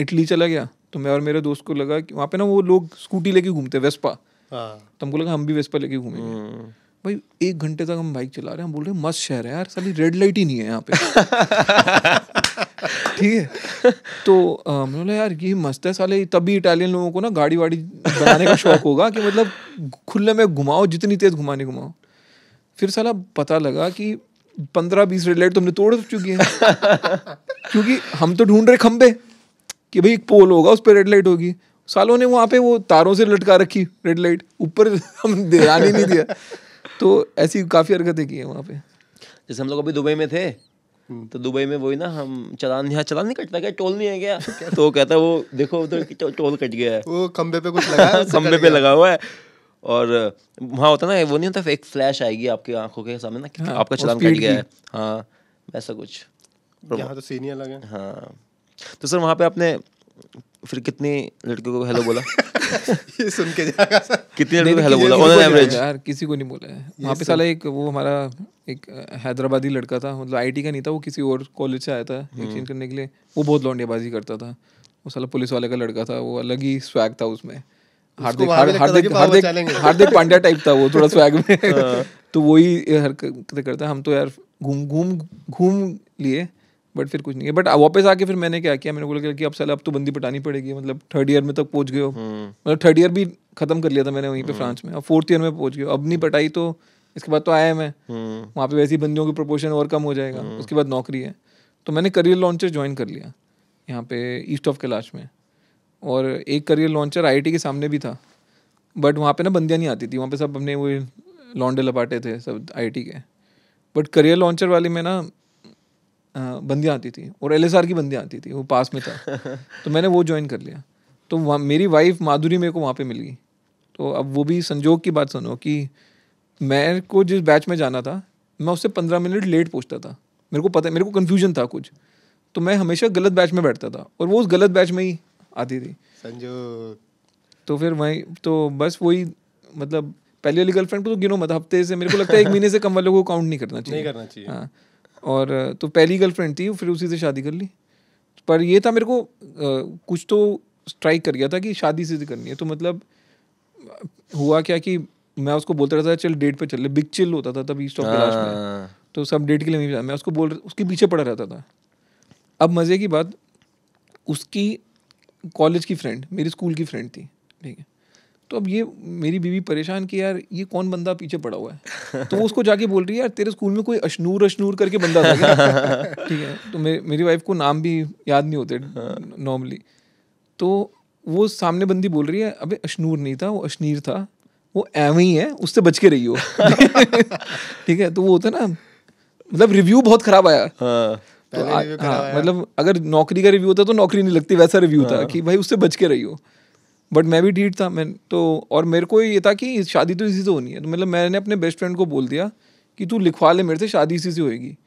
इटली चला गया तो मैं और मेरे दोस्त को लगा कि वहाँ पे ना वो लोग स्कूटी लेके घूमते वेस्पा हाँ। तो हमको लगा हम भी वेस्पा लेके घूमेंगे हम्म। भाई एक घंटे तक हम बाइक चला रहे हैं हम बोल रहे हैं मस्त शहर है यार साली रेड लाइट ही नहीं है यहाँ पे (laughs) ठीक है तो मैंने बोला यार ये मस्त है साले तभी इटालियन लोगों को ना गाड़ी वाड़ी बनाने का शौक होगा कि मतलब खुले में घुमाओ जितनी तेज घुमाने घुमाओ फिर साला पता लगा कि पंद्रह बीस रेड लाइट तुमने तोड़ चुकी है क्योंकि हम तो ढूंढ रहे खंबे कि भाई एक पोल होगा उस पर रेड लाइट होगी सालों ने वहाँ पे वो तारों से लटका रखी रेड लाइट ऊपर हम ध्यान ही नहीं दिया तो ऐसी काफ़ी हरकतें की हैं वहाँ पे जैसे हम लोग अभी दुबई में थे तो दुबई में वही ना हम चलान यहाँ चलान नहीं कटता क्या टोल नहीं है क्या (laughs) तो कहता है वो देखो उधर टोल कट गया है वो खम्बे पे कुछ लगा खम्बे (laughs) पे लगा हुआ है और वहाँ होता ना वो नहीं होता एक फ्लैश आएगी आपकी आंखों के सामने ना हाँ, आपका चलान कट गया है हाँ वैसा कुछ यहाँ तो सीनियर लगे हाँ तो सर वहाँ पे आपने फिर कितनी लड़कियों को हेलो बोला (laughs) ये सुन के जाएगा कितने लड़कियों को हेलो बोला ऑन एवरेज यार किसी को नहीं बोला है वहाँ पे साला एक वो हमारा एक हैदराबादी लड़का था मतलब आईटी का नहीं था वो किसी और कॉलेज से आया था एक्सचेंज हम्म। करने के लिए वो बहुत लौंडेबाजी करता था वो साला पुलिस वाले का लड़का था वो अलग ही स्वैग था उसमें हार्दिक हार्दिक हार्दिक हार्दिक पांड्या टाइप था वो थोड़ा स्वैग (laughs) में हाँ। (laughs) तो वही हरकत करता हम तो यार घूम घूम घूम लिए बट फिर कुछ नहीं है बट वापस आके फिर मैंने क्या किया मैंने बोला कि अब साल अब तो बंदी पटानी पड़ेगी मतलब थर्ड ईयर में तक पहुँच गए हो हम्म। मतलब थर्ड ईयर भी खत्म कर लिया था मैंने वहीं पे फ्रांस हम्म। में अब फोर्थ ईयर में पहुँच गए अब नहीं पटाई तो इसके बाद तो आया मैं हम्म। वहाँ पे वैसी बंदियों की प्रोपोर्शन और कम हो जाएगा उसके बाद नौकरी है तो मैंने करियर लॉन्चर ज्वाइन कर लिया यहाँ पे ईस्ट ऑफ कैलाश में और एक करियर लॉन्चर आई के सामने भी था बट वहाँ पे ना बंदियाँ नहीं आती थी वहाँ पे सब अपने वो लॉन्डे लपाटे थे सब आई के बट करियर लॉन्चर वाले में ना बंदियाँ आती थी और एल की बंदियाँ आती थी वो पास में था (laughs) तो मैंने वो ज्वाइन कर लिया तो वहाँ मेरी वाइफ माधुरी मेरे को वहाँ पे मिल गई तो अब वो भी संजोग की बात सुनो कि मेरे को जिस बैच में जाना था मैं उससे पंद्रह मिनट लेट पूछता था मेरे को पता मेरे को कन्फ्यूजन था कुछ तो मैं हमेशा गलत बैच में बैठता था और वो उस गलत बैच में ही आती थी संजोग तो फिर वहीं तो बस वही मतलब पहले वाली गर्लफ्रेंड को तो गिनो मत हफ्ते से मेरे को लगता है एक (laughs) महीने से कम वालों को काउंट नहीं करना चाहिए नहीं करना चाहिए हाँ और तो पहली गर्लफ्रेंड थी फिर उसी से शादी कर ली पर ये था मेरे को आ, कुछ तो स्ट्राइक कर गया था कि शादी से करनी है तो मतलब हुआ क्या कि मैं उसको बोलता रहता था चल डेट पे चल ले बिग चिल होता था तब ईस्ट ऑफ में हाँ। तो सब डेट के लिए नहीं मैं उसको बोल उसके पीछे पड़ा रहता था अब मज़े की बात उसकी कॉलेज की फ्रेंड मेरी स्कूल की फ्रेंड थी ठीक है तो अब ये मेरी बीवी परेशान की यार ये कौन बंदा पीछे पड़ा हुआ है तो वो उसको जाके बोल रही है यार तेरे स्कूल में कोई अशनूर अशनूर करके बंदा था (laughs) ठीक है तो मे, मेरी वाइफ को नाम भी याद नहीं होते नॉर्मली तो वो सामने बंदी बोल रही है अबे अशनूर नहीं था वो अशनीर था वो एम ही है उससे बच के रही हो (laughs) ठीक है तो वो होता है ना मतलब रिव्यू बहुत खराब आया हाँ। तो आ, हाँ, मतलब अगर नौकरी का रिव्यू होता तो नौकरी नहीं लगती वैसा रिव्यू था हाँ। कि भाई उससे बच के रही हो बट मैं भी ढीठ था मैं तो और मेरे को ये था कि शादी तो इसी से होनी है तो मतलब मैंने अपने बेस्ट फ्रेंड को बोल दिया कि तू लिखवा ले मेरे से शादी इसी से होएगी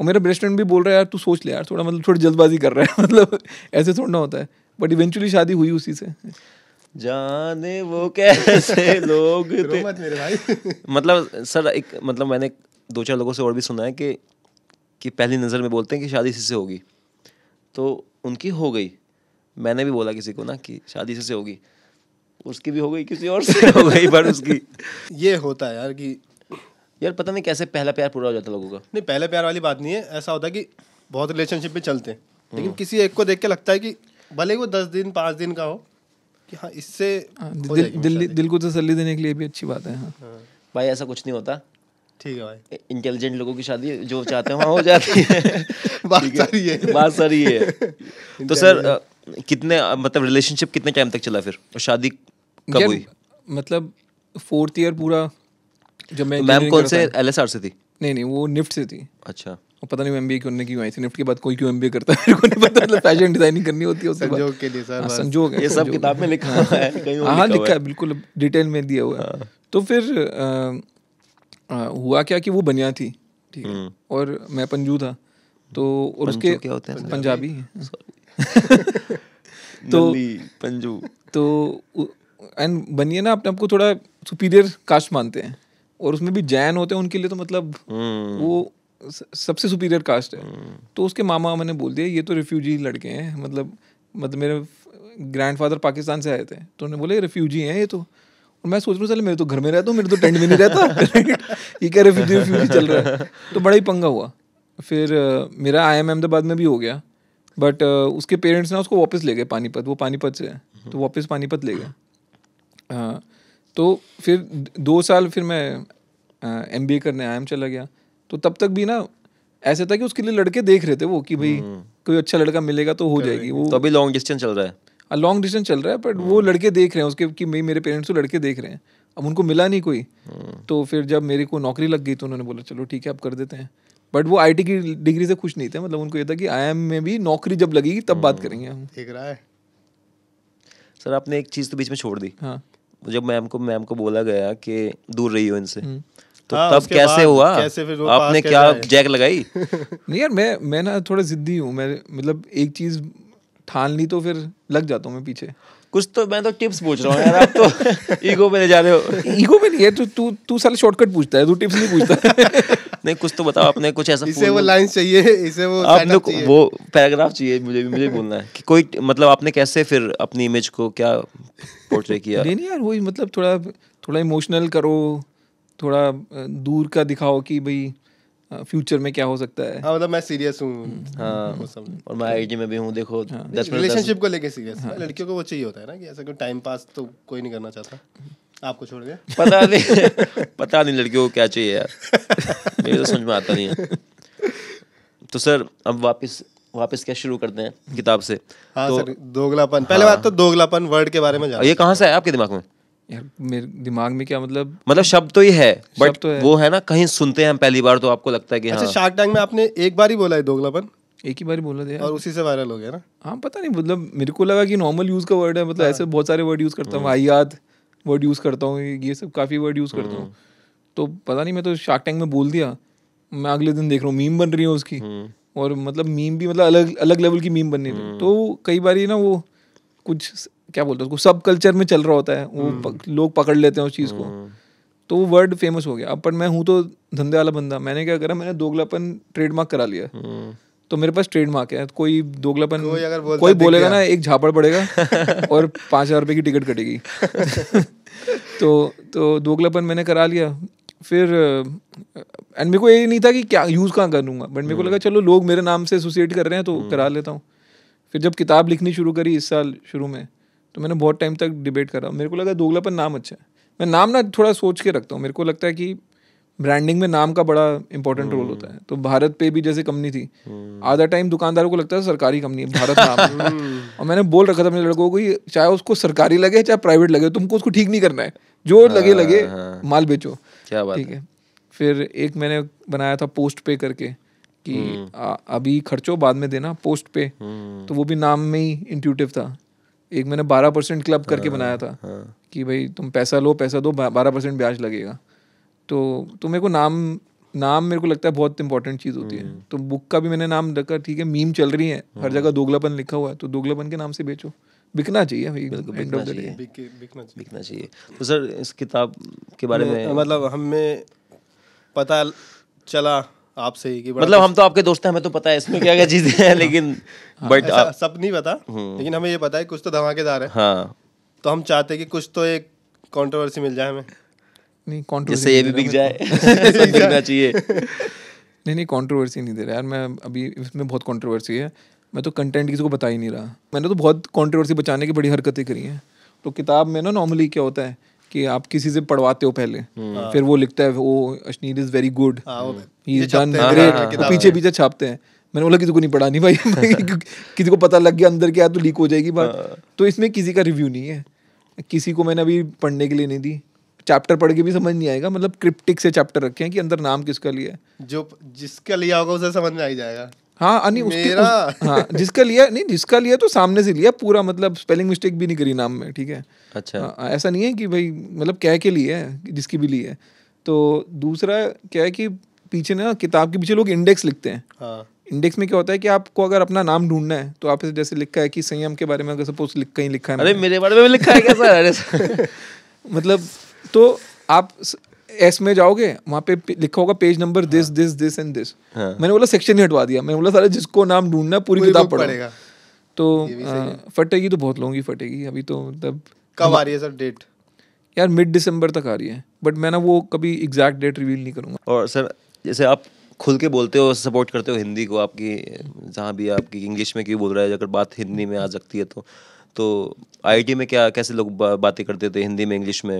और मेरा बेस्ट फ्रेंड भी बोल रहा है यार तू सोच ले यार थोड़ा मतलब थोड़ी जल्दबाजी कर रहा है (laughs) मतलब ऐसे थोड़ा होता है बट इवेंचुअली शादी हुई उसी से जाने वो कैसे (laughs) लोग थे मत मेरे भाई (laughs) मतलब सर एक मतलब मैंने दो चार लोगों से और भी सुना है कि कि पहली नज़र में बोलते हैं कि शादी इसी से होगी तो उनकी हो गई मैंने भी बोला किसी को ना कि शादी से, से होगी उसकी भी हो गई किसी और से (laughs) हो गई पर उसकी (laughs) ये होता है यार कि यार पता नहीं कैसे पहला प्यार पूरा हो जाता लोगों का नहीं पहला प्यार वाली बात नहीं है ऐसा होता है कि बहुत रिलेशनशिप में चलते हैं लेकिन हम्म। किसी एक को देख के लगता है कि भले ही वो दस दिन पाँच दिन का हो कि हाँ इससे हाँ, दिल, को तो तसली देने के लिए भी अच्छी बात है हाँ। हाँ। भाई ऐसा कुछ नहीं होता ठीक है भाई इंटेलिजेंट लोगों की शादी जो चाहते हैं वहाँ हो जाती है (laughs) बात सारी है बात सारी है तो सर कितने मतलब रिलेशनशिप कितने टाइम तक चला फिर और शादी कब हुई मतलब फोर्थ ईयर पूरा जब मैं मैम कौन से एल एस आर से थी नहीं नहीं वो निफ्ट से थी अच्छा और पता नहीं एम बी करने क्यों आई थी निफ्ट के बाद कोई क्यों एम करता है (laughs) मेरे नहीं पता मतलब फैशन डिजाइनिंग करनी होती है संजोग के लिए सर हाँ, संजोग ये सब किताब में लिखा हाँ, है हाँ लिखा है बिल्कुल डिटेल में दिया हुआ है हाँ। तो फिर हुआ क्या कि वो बनिया थी ठीक है हम्म। और मैं पंजू था तो और उसके क्या होते हैं पंजाबी (laughs) तो पंजू तो एंड बनिए ना अपने आपको थोड़ा सुपीरियर कास्ट मानते हैं और उसमें भी जैन होते हैं उनके लिए तो मतलब hmm. वो सबसे सुपीरियर कास्ट है hmm. तो उसके मामा मैंने बोल दिया ये तो रिफ्यूजी लड़के हैं मतलब मतलब मेरे ग्रैंडफादर पाकिस्तान से आए थे तो उन्होंने बोले रिफ्यूजी हैं ये तो और मैं सोच रहा हूँ चले मेरे तो घर में रहता हूँ मेरे तो टेंट में नहीं रहता (laughs) ये क्या रिफ्यूजी रिफ्यूजी चल रहा है तो बड़ा ही पंगा हुआ फिर मेरा आई एम अहमदाबाद में भी हो गया बट uh, उसके पेरेंट्स ना उसको वापस ले गए पानीपत वो पानीपत से है हम्म। तो वापस पानीपत ले गए तो फिर दो साल फिर मैं एम बी ए करने आयाम चला गया तो तब तक भी ना ऐसा था कि उसके लिए लड़के देख रहे थे वो कि भाई हम्म। कोई अच्छा लड़का मिलेगा तो हो जाएगी वो तो अभी लॉन्ग डिस्टेंस चल रहा है लॉन्ग डिस्टेंस चल रहा है बट हम्म। वो लड़के देख रहे हैं उसके कि भाई मेरे पेरेंट्स तो लड़के देख रहे हैं अब उनको मिला नहीं कोई तो फिर जब मेरे को नौकरी लग गई तो उन्होंने बोला चलो ठीक है आप कर देते हैं बट वो आईटी की डिग्री से खुश नहीं थे मतलब उनको ये था कि आईएम में भी नौकरी जब लगेगी तब बात हम्म। करेंगे हम रहा है सर आपने एक चीज़ तो बीच में छोड़ दी हाँ जब मैम को मैम को बोला गया कि दूर रही हो इनसे हम्म। तो हाँ, तब कैसे हुआ कैसे फिर वो आपने क्या जैक लगाई (laughs) नहीं यार मैं मैं ना थोड़ा जिद्दी हूँ मैं मतलब एक चीज़ ठान ली तो फिर लग जाता हूँ मैं पीछे कुछ तो मैं तो टिप्स पूछ रहा हूँ यार आप तो ईगो (laughs) पे ले जा रहे हो ईगो पे नहीं है तू तू तू साले शॉर्टकट पूछता है तू टिप्स नहीं पूछता (laughs) नहीं कुछ तो बताओ आपने कुछ ऐसा इसे वो लाइन चाहिए इसे वो आप लोग वो पैराग्राफ चाहिए मुझे भी मुझे बोलना है कि कोई मतलब आपने कैसे फिर अपनी इमेज को क्या पोर्ट्रे किया नहीं यार वही मतलब थोड़ा थोड़ा इमोशनल करो थोड़ा दूर का दिखाओ कि भाई फ्यूचर में क्या हो सकता है हाँ, मतलब मैं सीरियस हूँ हम्म, हम्म, हाँ, हम्म, और मैं आईटी में भी हूँ देखो रिलेशनशिप हाँ, को लेके सीरियस लड़कियों को वो चाहिए होता है ना कि ऐसा कोई टाइम पास तो कोई नहीं करना चाहता आपको छोड़ गया पता नहीं पता नहीं लड़कियों को क्या चाहिए यार मेरे तो समझ में आता नहीं है तो सर अब वापस वापस क्या शुरू करते हैं किताब से हाँ, तो, सर दोगलापन पहले बात तो दोगलापन वर्ड के बारे में ये कहाँ से आया आपके दिमाग में यार मेरे दिमाग में क्या मतलब मतलब शब्द तो ही है बट तो है। वो है ना कहीं सुनते हैं हम पहली बार तो आपको लगता है कि अच्छा, हाँ। शार्क टैंक में आपने एक बार ही बोला है दोगलापन एक ही बार ही बोला था और उसी से वायरल हो गया ना हाँ पता नहीं मतलब मेरे को लगा कि नॉर्मल यूज का वर्ड है मतलब हाँ। ऐसे बहुत सारे वर्ड यूज करता हूँ आयात वर्ड यूज करता हूँ ये सब काफी वर्ड यूज करता हूँ हम्म। तो पता नहीं मैं तो शार्क टैंक में बोल दिया मैं अगले दिन देख रहा हूँ मीम बन रही है उसकी हम्म। और मतलब मीम भी मतलब अलग अलग लेवल की मीम बनने लगी तो कई बार ना वो कुछ क्या बोलते हैं उसको सब कल्चर में चल रहा होता है वो हम्म। पक, लोग पकड़ लेते हैं उस चीज़ को हम्म। तो वो वर्ड फेमस हो गया अब पर मैं हूँ तो धंधे वाला बंदा मैंने क्या करा मैंने दोगलापन ट्रेडमार्क करा लिया हम्म। तो मेरे पास ट्रेडमार्क है कोई दोगलापन कोई अगर बोलता कोई बोलेगा ना एक झापड़ पड़ेगा और पाँच हज़ार रुपये की टिकट कटेगी (laughs) तो तो दोगलापन मैंने करा लिया फिर एंड मेरे को ये नहीं था कि क्या यूज़ कहाँ करूँगा बट मेरे को लगा चलो लोग मेरे नाम से एसोसिएट कर रहे हैं तो करा लेता हूँ फिर जब किताब लिखनी शुरू करी इस साल शुरू में तो मैंने बहुत टाइम तक डिबेट करा मेरे को लगा दोगलापन नाम अच्छा है मैं नाम ना थोड़ा सोच के रखता हूँ मेरे को लगता है कि ब्रांडिंग में नाम का बड़ा इंपॉर्टेंट रोल होता है हम्म। तो भारत पे भी जैसे कंपनी थी हम्म। आधा टाइम दुकानदारों को लगता है सरकारी कंपनी है भारत नाम हम्म। और मैंने बोल रखा था अपने लड़कों को चाहे उसको सरकारी लगे चाहे प्राइवेट लगे तुमको उसको ठीक नहीं करना है जो हाँ, लगे लगे हाँ, हाँ। माल बेचो क्या बात ठीक है फिर एक मैंने बनाया था पोस्ट पे करके कि अभी खर्चो बाद में देना पोस्ट पे तो वो भी नाम में ही इंट्यूटिव था एक मैंने बारह परसेंट क्लब करके हाँ, बनाया था हाँ। कि भाई तुम पैसा लो पैसा दो बारह परसेंट ब्याज लगेगा तो तो मेरे को नाम नाम मेरे को लगता है बहुत इंपॉर्टेंट चीज़ होती है हम्म। तो बुक का भी मैंने नाम रखा ठीक है मीम चल रही है हर जगह हाँ। दोगलापन लिखा हुआ है तो दोगलापन के नाम से बेचो बिकना चाहिए भाई बिकना चाहिए बिकना चाहिए तो सर इस किताब के बारे में मतलब हमें पता चला आपसे ही कि मतलब हम तो आपके दोस्त हैं हमें तो पता है इसमें क्या क्या चीजें हैं हाँ। लेकिन हाँ, बट आप... सब नहीं पता हम्म। लेकिन हमें ये पता है कुछ तो धमाकेदार है हाँ तो हम चाहते हैं कि कुछ तो एक कंट्रोवर्सी मिल जाए हमें नहीं कंट्रोवर्सी ये भी (laughs) बिक जाए बिकना चाहिए नहीं नहीं कंट्रोवर्सी नहीं दे रहा यार मैं अभी इसमें बहुत कंट्रोवर्सी है मैं तो कंटेंट किसी को बता ही नहीं रहा मैंने तो बहुत कंट्रोवर्सी बचाने की बड़ी हरकतें करी हैं तो किताब में ना नॉर्मली क्या होता है कि आप किसी से पढ़वाते हो पहले हाँ। फिर वो लिखता है वो Ashneer is very good he is done great पीछे हाँ, हाँ, पीछे छापते हैं मैंने बोला किसी को नहीं पढ़ा (laughs) नहीं भाई किसी को पता लग गया अंदर क्या तो लीक हो जाएगी बात तो इसमें किसी का रिव्यू नहीं है किसी को मैंने अभी पढ़ने के लिए नहीं दी चैप्टर पढ़ के भी समझ नहीं आएगा मतलब क्रिप्टिक से चैप्टर रखे हैं कि अंदर नाम किसका लिया है जो जिसका लिया होगा उसे समझ में आ जाएगा हाँ अनि उसकी उस, हाँ जिसका लिया नहीं जिसका लिया तो सामने से लिया पूरा मतलब स्पेलिंग मिस्टेक भी नहीं करी नाम में ठीक है अच्छा आ, हाँ, ऐसा नहीं है कि भाई मतलब क्या के लिए है जिसकी भी ली है तो दूसरा क्या है कि पीछे ना किताब के पीछे लोग इंडेक्स लिखते हैं हाँ. इंडेक्स में क्या होता है कि आपको अगर अपना नाम ढूंढना है तो आप जैसे लिखा है कि संयम के बारे में अगर सपोज लिख कहीं लिखा है अरे मेरे बारे में लिखा है क्या सर (laughs) मतलब तो आप एस में जाओगे वहाँ पे लिखा होगा page number this this this and this मैंने बोला सेक्शन ही हटवा दिया मैंने बोला सारे जिसको नाम ढूंढना पूरी किताब पढ़ेगा तो हाँ, फटेगी तो बहुत लोगों की फटेगी अभी तो मतलब कब आ रही है सर डेट यार मिड दिसंबर तक आ रही है बट मैं ना वो कभी एग्जैक्ट डेट रिवील नहीं करूँगा और सर जैसे आप खुल के बोलते हो सपोर्ट करते हो हिंदी को आपकी जहाँ भी आपकी इंग्लिश में क्यों बोल रहा है अगर बात हिंदी में आ सकती है तो तो आईआईटी में क्या कैसे लोग बा, बातें करते थे हिंदी में इंग्लिश में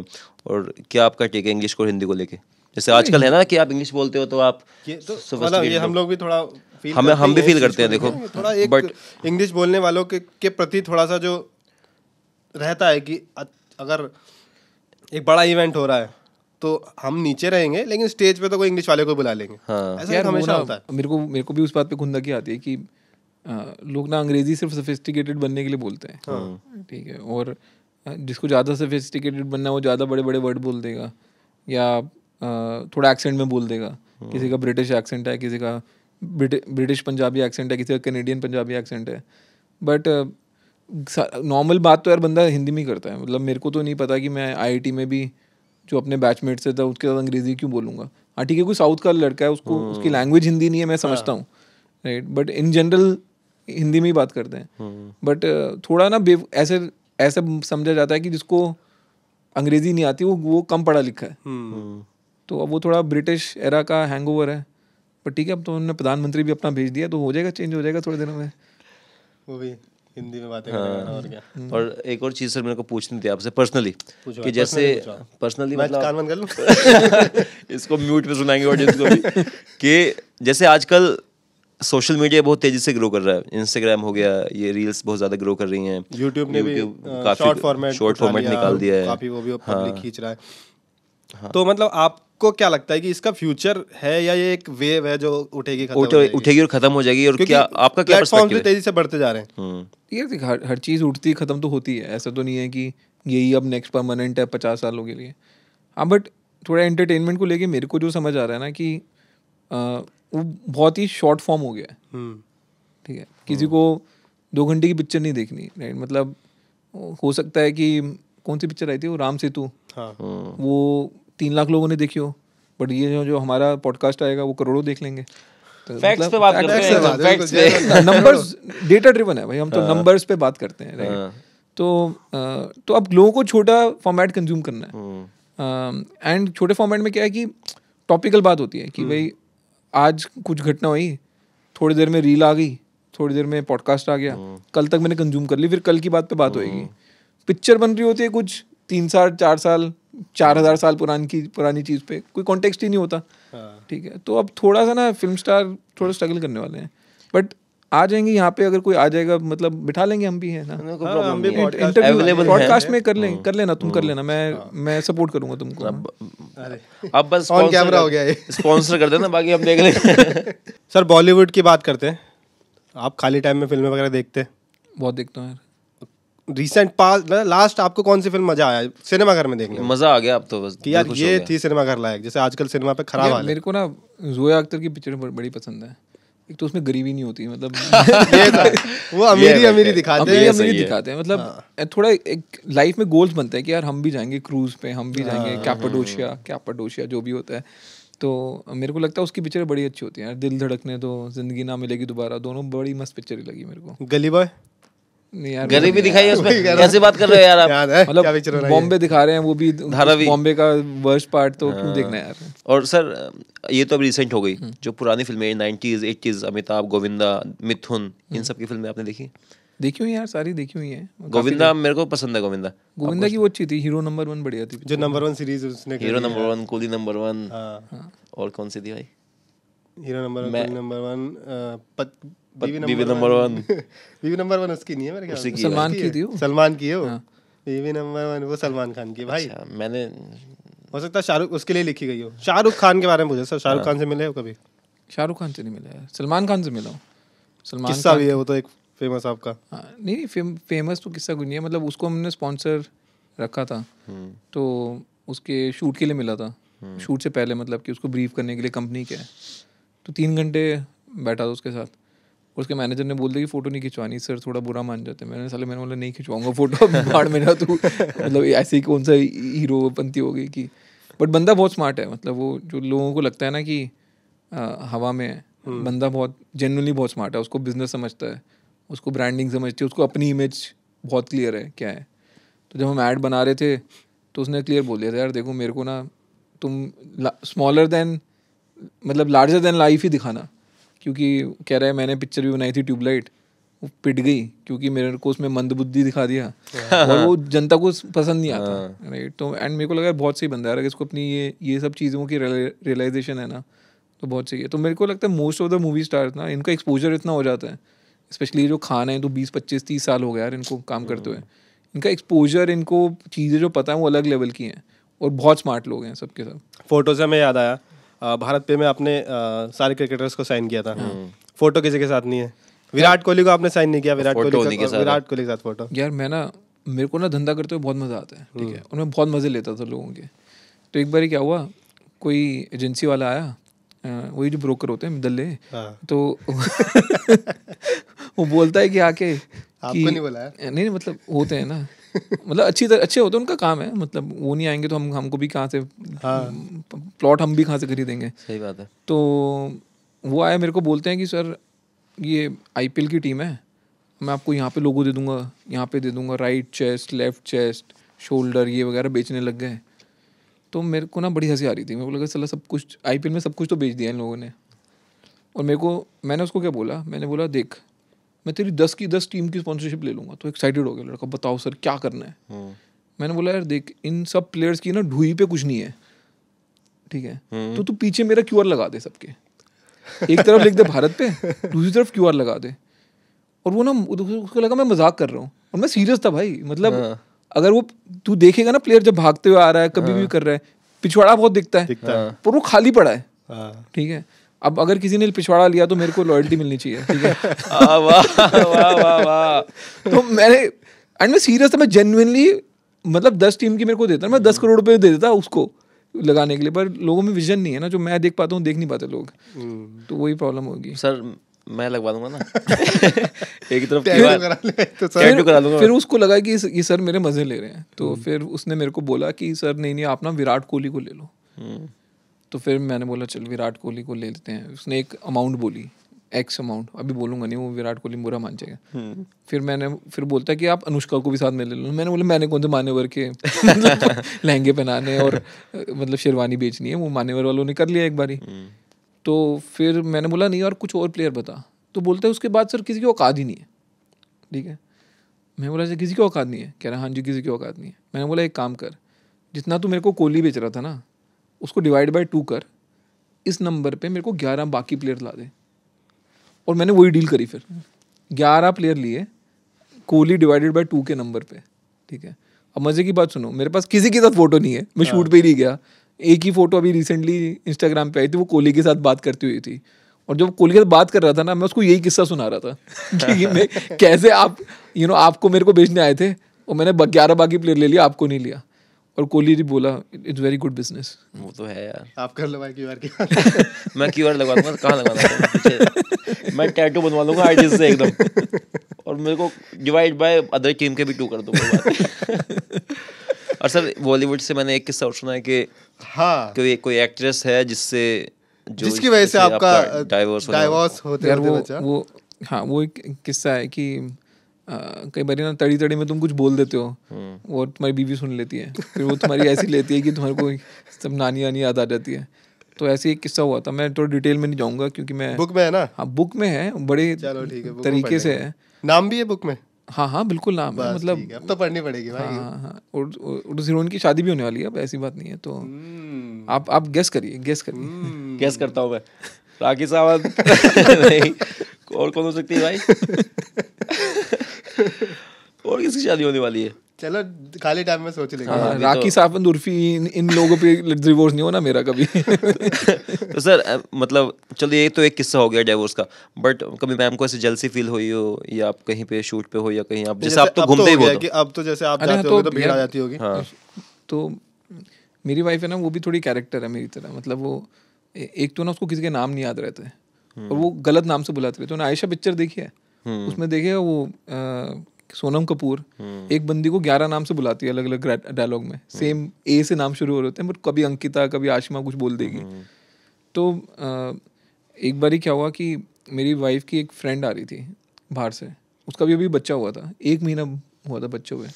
और क्या आपका टेक है इंग्लिश को और हिंदी को लेके जैसे आजकल है ना कि आप इंग्लिश बोलते हो तो आप तो मतलब ये हम लोग भी थोड़ा हमें हम भी फील करते हैं देखो थोड़ा एक बट इंग्लिश बोलने वालों के के प्रति थोड़ा सा जो रहता है कि अगर एक बड़ा इवेंट हो रहा है तो हम नीचे रहेंगे लेकिन स्टेज पे तो कोई इंग्लिश वाले को बुला लेंगे हाँ। ऐसा हमेशा होता है मेरे को मेरे को भी उस बात पे खुंदा की आती है कि लोग ना अंग्रेजी सिर्फ सोफिस्टिकेटेड बनने के लिए बोलते हैं हाँ। हाँ। ठीक है और जिसको ज़्यादा सोफिस्टिकेटेड बनना है वो ज़्यादा बड़े बड़े वर्ड बोल देगा या थोड़ा एक्सेंट में बोल देगा हाँ। किसी का ब्रिटिश एक्सेंट है किसी का ब्रिटिश पंजाबी एक्सेंट है किसी का कैनेडियन पंजाबी एक्सेंट है बट नॉर्मल बात तो यार बंदा हिंदी में ही करता है मतलब मेरे को तो नहीं पता कि मैं आई में भी जो अपने बैचमेट से था उसके साथ अंग्रेजी क्यों बोलूँगा हाँ ठीक है कोई साउथ का लड़का है उसको उसकी लैंग्वेज हिंदी नहीं है मैं समझता हूँ right but in general Hindi में ही बात करते हैं बट हम्म। uh, थोड़ा ना ऐसे ऐसे समझा जाता है कि जिसको अंग्रेजी नहीं आती वो वो कम पढ़ा लिखा है हम्म। तो अब वो थोड़ा ब्रिटिश एरा का हैंगओवर है पर ठीक है अब तो उन्होंने प्रधानमंत्री भी अपना भेज दिया तो हो जाएगा चेंज हो जाएगा थोड़े दिनों में वो भी हिंदी में बातें हाँ, और क्या हम्म। और एक और चीज़ सर मेरे को पूछनी थी आपसे पर्सनली कि जैसे पर्सनली मतलब कान बंद कर लूँ (laughs) इसको म्यूट पे सुनाएंगे ऑडियंस को भी कि जैसे आजकल सोशल मीडिया बहुत तेजी से ग्रो कर रहा है इंस्टाग्राम हो गया ये रील्स बहुत ज्यादा ग्रो कर रही हैं यूट्यूब ने भी शॉर्ट फॉर्मेट शॉर्ट फॉर्मेट निकाल दिया है काफी वो भी हाँ, खींच रहा है हाँ, तो मतलब आपको क्या लगता है कि इसका फ्यूचर है या ये एक वेव है जो उठेगी खत्म उठे, उठेगी और खत्म हो जाएगी और क्या आपका क्या प्लेटफॉर्म भी तेजी से बढ़ते जा रहे हैं हम्म। ये हर हर चीज उठती खत्म तो होती है ऐसा तो नहीं है कि यही अब नेक्स्ट परमानेंट है पचास सालों के लिए हाँ बट थोड़ा एंटरटेनमेंट को लेके मेरे को जो समझ आ रहा है ना कि वो बहुत ही शॉर्ट फॉर्म हो गया है हम्म। ठीक है किसी को दो घंटे की पिक्चर नहीं देखनी राइट मतलब हो सकता है कि कौन सी पिक्चर आई थी वो राम सेतु हाँ।, हाँ। वो तीन लाख लोगों ने देखी हो बट ये जो हमारा पॉडकास्ट आएगा वो करोड़ों देख लेंगे नंबर्स डेटा ड्रिवन है भाई हम तो नंबर्स हाँ। पे बात करते हैं राइट हाँ। तो तो अब लोगों को छोटा फॉर्मेट कंज्यूम करना है एंड छोटे फॉर्मेट में क्या है कि टॉपिकल बात होती है कि हम्म। भाई आज कुछ घटना हुई थोड़ी देर में रील आ गई थोड़ी देर में पॉडकास्ट आ गया हम्म। कल तक मैंने कंज्यूम कर ली फिर कल की बात पे बात हम्म। होगी पिक्चर बन रही होती है कुछ तीन साल चार साल चार हजार साल पुरानी की पुरानी चीज पे कोई कॉन्टेक्स्ट ही नहीं होता हाँ। ठीक है तो अब थोड़ा सा ना फिल्म स्टार थोड़ा स्ट्रगल करने वाले हैं बट आ जाएंगे यहाँ पे अगर कोई आ जाएगा मतलब बिठा लेंगे हम भी है ना पॉडकास्ट हाँ, में कर लें हाँ। कर लेना तुम कर हाँ। लेना मैं मैं सपोर्ट करूंगा तुमको अब बस ऑन कैमरा हो गया स्पॉन्सर कर देना बाकी हम देख लें सर बॉलीवुड की बात करते हैं आप खाली टाइम में फिल्में वगैरह देखते हैं बहुत देखता हूँ रिसेंट पास लास्ट आपको कौन सी फिल्म मजा आया सिनेमा घर में देखने मजा आ गया अब तो बस कि यार ये थी सिनेमा घर लायक जैसे आजकल सिनेमा पे खराब आ मेरे को ना जोया अख्तर की पिक्चर बड़ी पसंद है एक तो उसमें गरीबी नहीं होती मतलब (laughs) तो वो अमीरी अमीरी दिखाते हैं अमीरी दिखाते हैं मतलब हाँ। थोड़ा एक लाइफ में गोल्स बनते हैं कि यार हम भी जाएंगे क्रूज पे हम भी जाएंगे कैपाडोशिया हाँ, हाँ। कैपाडोशिया जो भी होता है तो मेरे को लगता है उसकी पिक्चरें बड़ी अच्छी होती है दिल धड़कने तो जिंदगी ना मिलेगी दोबारा दोनों बड़ी मस्त पिक्चर लगी मेरे को गली बॉय गरीबी दिखाई है उसमें कैसे बात कर रहे हो यार आप मतलब बॉम्बे दिखा रहे हैं वो भी धारावी बॉम्बे का वर्स्ट पार्ट तो क्यों हाँ। देखना यार और सर ये तो अभी रिसेंट हो गई हम्म। जो पुरानी फिल्में नाइनटीज एटीज अमिताभ गोविंदा मिथुन इन हम्म। सब की फिल्में आपने देखी देखी हुई यार सारी देखी हुई है गोविंदा मेरे को पसंद है गोविंदा गोविंदा की वो अच्छी थी हीरो नंबर वन बढ़िया थी जो नंबर वन सीरीज उसने hero number one Coolie number one और कौन सी थी भाई hero number number one Biwi number one (laughs) Biwi number one उसकी नहीं है मेरे ख्याल सलमान की थी सलमान की हो बीवी नंबर वन वो सलमान खान की भाई अच्छा, मैंने हो सकता है शाहरुख उसके लिए लिखी गई हो शाहरुख खान के बारे में पूछे सर शाहरुख हाँ। खान से मिले हो कभी शाहरुख खान से नहीं मिले सलमान खान से मिला हूँ सलमान किस्सा भी है वो तो एक फेमस आपका हाँ, नहीं नहीं फेम, फेमस तो किस्सा कोई नहीं है मतलब उसको हमने स्पॉन्सर रखा था हम्म। तो उसके शूट के लिए मिला था शूट हम्म। से पहले मतलब कि उसको ब्रीफ करने के लिए कंपनी के तो तीन घंटे बैठा था उसके साथ उसके मैनेजर ने बोल दिया कि फोटो नहीं खिंचवानी सर थोड़ा बुरा मान जाते मैंने साले मैंने बोला नहीं खिंचवाऊंगा फोटो बाढ़ में ना तू मतलब ऐसे ही कौन सा हीरो पंथी हो गई कि बट बंदा बहुत स्मार्ट है मतलब वो जो लोगों को लगता है ना कि हवा में है हम्म। बंदा बहुत जेनवनली बहुत स्मार्ट है उसको बिजनेस समझता है उसको ब्रांडिंग समझती है उसको अपनी इमेज बहुत क्लियर है क्या है तो जब हम ऐड बना रहे थे तो उसने क्लियर बोल दिया था यार देखो मेरे को ना तुम स्मॉलर देन मतलब लार्जर देन लाइफ ही दिखाना क्योंकि कह रहा है मैंने पिक्चर भी बनाई थी ट्यूबलाइट वो पिट गई क्योंकि मेरे को उसमें मंदबुद्धि दिखा दिया और वो जनता को पसंद नहीं आता राइट हाँ। तो एंड मेरे को लगा बहुत सही बंदा है अगर इसको अपनी ये ये सब चीज़ों की रियलाइजेशन है ना तो बहुत सही है तो मेरे को लगता है most of the movie star ना इनका एक्सपोजर इतना हो जाता है स्पेशली जो खान है तो बीस पच्चीस तीस साल हो गया यार इनको काम करते हुए हाँ। इनका एक्सपोजर इनको चीज़ें जो पता है वो अलग लेवल की हैं और बहुत स्मार्ट लोग हैं सबके सब फोटो से हमें याद आया भारत पे में आपने सारे क्रिकेटर्स को साइन किया था फोटो हाँ। किसी के साथ नहीं है विराट कोहली को आपने साइन नहीं किया विराट कोहली के साथ विराट कोहली के साथ फोटो यार मैं ना मेरे को ना धंधा करते हुए बहुत मज़ा आता है ठीक है हम्म। और मैं बहुत मज़े लेता था लोगों के तो एक बार क्या हुआ कोई एजेंसी वाला आया वही जो ब्रोकर होते हैं दल्ले हाँ। तो (laughs) वो बोलता है कि आके आपको नहीं बुलाया नहीं मतलब होते हैं ना मतलब अच्छी तरह अच्छे होते हैं उनका काम है मतलब वो नहीं आएंगे तो हम हमको भी कहाँ से हाँ। प्लॉट हम भी कहाँ से खरीदेंगे सही बात है तो वो आया मेरे को बोलते हैं कि सर ये आई की टीम है मैं आपको यहाँ पे लोगो दे दूंगा यहाँ पे दे दूंगा right chest left chest shoulder ये वगैरह बेचने लग गए तो मेरे को ना बड़ी हंसी आ रही थी मेरे को लगा चला सब कुछ आई में सब कुछ तो बेच दिया इन लोगों ने और मेरे को मैंने उसको क्या बोला मैंने बोला देख मैं तेरी दस की दस टीम की स्पॉन्सरशिप ले लूँगा तो एक्साइटेड हो गया लड़का बताओ सर क्या करना है हाँ। मैंने बोला यार देख इन सब प्लेयर्स की ना ढूई पे कुछ नहीं है ठीक है हाँ। तो तू पीछे मेरा क्यू लगा दे सबके एक तरफ लिख दे भारत पे दूसरी तरफ क्यू लगा दे और वो ना उसको लगा मैं मजाक कर रहा हूँ और मैं सीरियस था भाई मतलब हाँ। अगर वो तू देखेगा ना प्लेयर जब भागते हुए आ रहा है कभी भी कर रहा है पिछवाड़ा बहुत दिखता है पर वो खाली पड़ा है ठीक है अब अगर किसी ने पिछवाड़ा लिया तो मेरे को लॉयल्टी मिलनी चाहिए ठीक है (laughs) तो मैंने एंड मैं सीरियस था मैं जेनुअनली मतलब दस टीम की मेरे को देता मैं दस करोड़ रुपये दे देता उसको लगाने के लिए पर लोगों में विजन नहीं है ना जो मैं देख पाता हूँ देख नहीं पाते लोग हम्म। तो वही प्रॉब्लम होगी सर मैं लगवा दूंगा ना (laughs) एक तरफ तो फिर, करा फिर उसको लगा कि ये सर मेरे मजे ले रहे हैं तो हम्म। फिर उसने मेरे को बोला कि सर नहीं नहीं आप ना विराट कोहली को ले लो हम्म। तो फिर मैंने बोला चल विराट कोहली को ले लेते हैं उसने एक अमाउंट बोली एक्स अमाउंट अभी बोलूंगा नहीं वो विराट कोहली बुरा मान जाएगा हम्म। फिर मैंने फिर बोलता है कि आप अनुष्का को भी साथ में ले लो मैंने बोला मैंने कौन से मानेवर के (laughs) लहंगे पहनाने और मतलब शेरवानी बेचनी है वो मानेवर वालों ने कर लिया एक बारी हम्म। तो फिर मैंने बोला नहीं और कुछ और प्लेयर बता तो बोलते हैं उसके बाद सर किसी की औकात ही नहीं है ठीक है मैं बोला सर किसी की औकात नहीं है कह रहा हाँ जी किसी की औकात नहीं है मैंने बोला एक काम कर जितना तू मेरे को कोहली बेच रहा था ना उसको डिवाइड बाई टू कर इस नंबर पर मेरे को ग्यारह बाकी प्लेयर ला दें और मैंने वही डील करी फिर ग्यारह प्लेयर लिए कोहली डिवाइडेड बाई टू के नंबर पर ठीक है अब मज़े की बात सुनो मेरे पास किसी के साथ फोटो नहीं है मैं शूट हाँ। पे ही नहीं गया एक ही फोटो अभी रिसेंटली इंस्टाग्राम पे आई थी वो कोहली के साथ बात करती हुई थी और जब कोहली के साथ बात कर रहा था ना मैं उसको यही किस्सा सुना रहा था (laughs) कि मैं (laughs) कैसे आप यू you नो know, आपको मेरे को बेचने आए थे और मैंने ग्यारह बाकी प्लेयर ले लिया आपको नहीं लिया और कोहली जी बोला इट्स वेरी गुड बिजनेस वो तो है यार आप कर लो भाई क्यूआर की (laughs) मैं क्यूआर लगवा दूंगा कहाँ दूंगा मैं टैटू बनवा लूंगा आर्टिस्ट से एकदम और मेरे को डिवाइड बाय अदर टीम के भी टू कर दूंगा और सर बॉलीवुड से मैंने एक किस्सा सुना है कि हाँ कोई कोई एक्ट्रेस है जिससे जिसकी वजह से आपका डाइवोर्स डाइवोर्स होते यार वो हाँ वो एक किस्सा है कि कई बार ना तड़ी तड़ी में तुम कुछ बोल देते हो हम्म। वो तुम्हारी बीवी सुन लेती है फिर वो तुम्हारी ऐसी लेती है कि तुम्हारे को सब नानी वानी याद आ जाती है तो ऐसे एक किस्सा हुआ था मैं थोड़ा डिटेल में नहीं जाऊंगा क्योंकि मैं बुक में है ना हाँ बुक में है बड़े तरीके से है नाम भी है बुक में हाँ हाँ बिल्कुल नाम है मतलब अब तो पढ़नी पड़ेगी भाई हाँ हाँ, हाँ। और उस हीरोइन की शादी भी होने वाली है अब ऐसी बात नहीं है तो हम्म। आप आप गेस करिए गेस करिए गेस हम्म। करता हूँ मैं राखी साहब (laughs) नहीं और कौन हो सकती है भाई (laughs) और किसकी शादी होने वाली है चलो खाली टाइम में सोच लेंगे हाँ, हाँ राखी तो, साफन उर्फी इन, इन लोगों पे डिवोर्स नहीं होना मेरा कभी (laughs) तो सर मतलब चलो ये तो एक किस्सा हो गया डिवोर्स का बट कभी मैम को ऐसे जलसी फील हुई हो या आप कहीं पे शूट पे हो या कहीं आप जैसे आप तो, तो घूमते ही बहुत अब तो जैसे आप जाते हाँ, हो तो, तो भीड़ आ जाती होगी हाँ। तो मेरी वाइफ है ना वो भी थोड़ी कैरेक्टर है मेरी तरह मतलब वो एक तो ना उसको किसी के नाम नहीं याद रहते हम्म। और वो गलत नाम से बुलाते रहते तो ना आयशा पिक्चर देखी है हम्म। उसमें देखेगा वो सोनम कपूर हम्म। एक बंदी को ग्यारह नाम से बुलाती है अलग अलग डायलॉग में सेम हम्म। ए से नाम शुरू हो रहे होते हैं बट कभी अंकिता कभी आशमा कुछ बोल देगी तो एक बारी क्या हुआ कि मेरी वाइफ की एक फ्रेंड आ रही थी बाहर से उसका भी अभी बच्चा हुआ था एक महीना हुआ था बच्चे हुए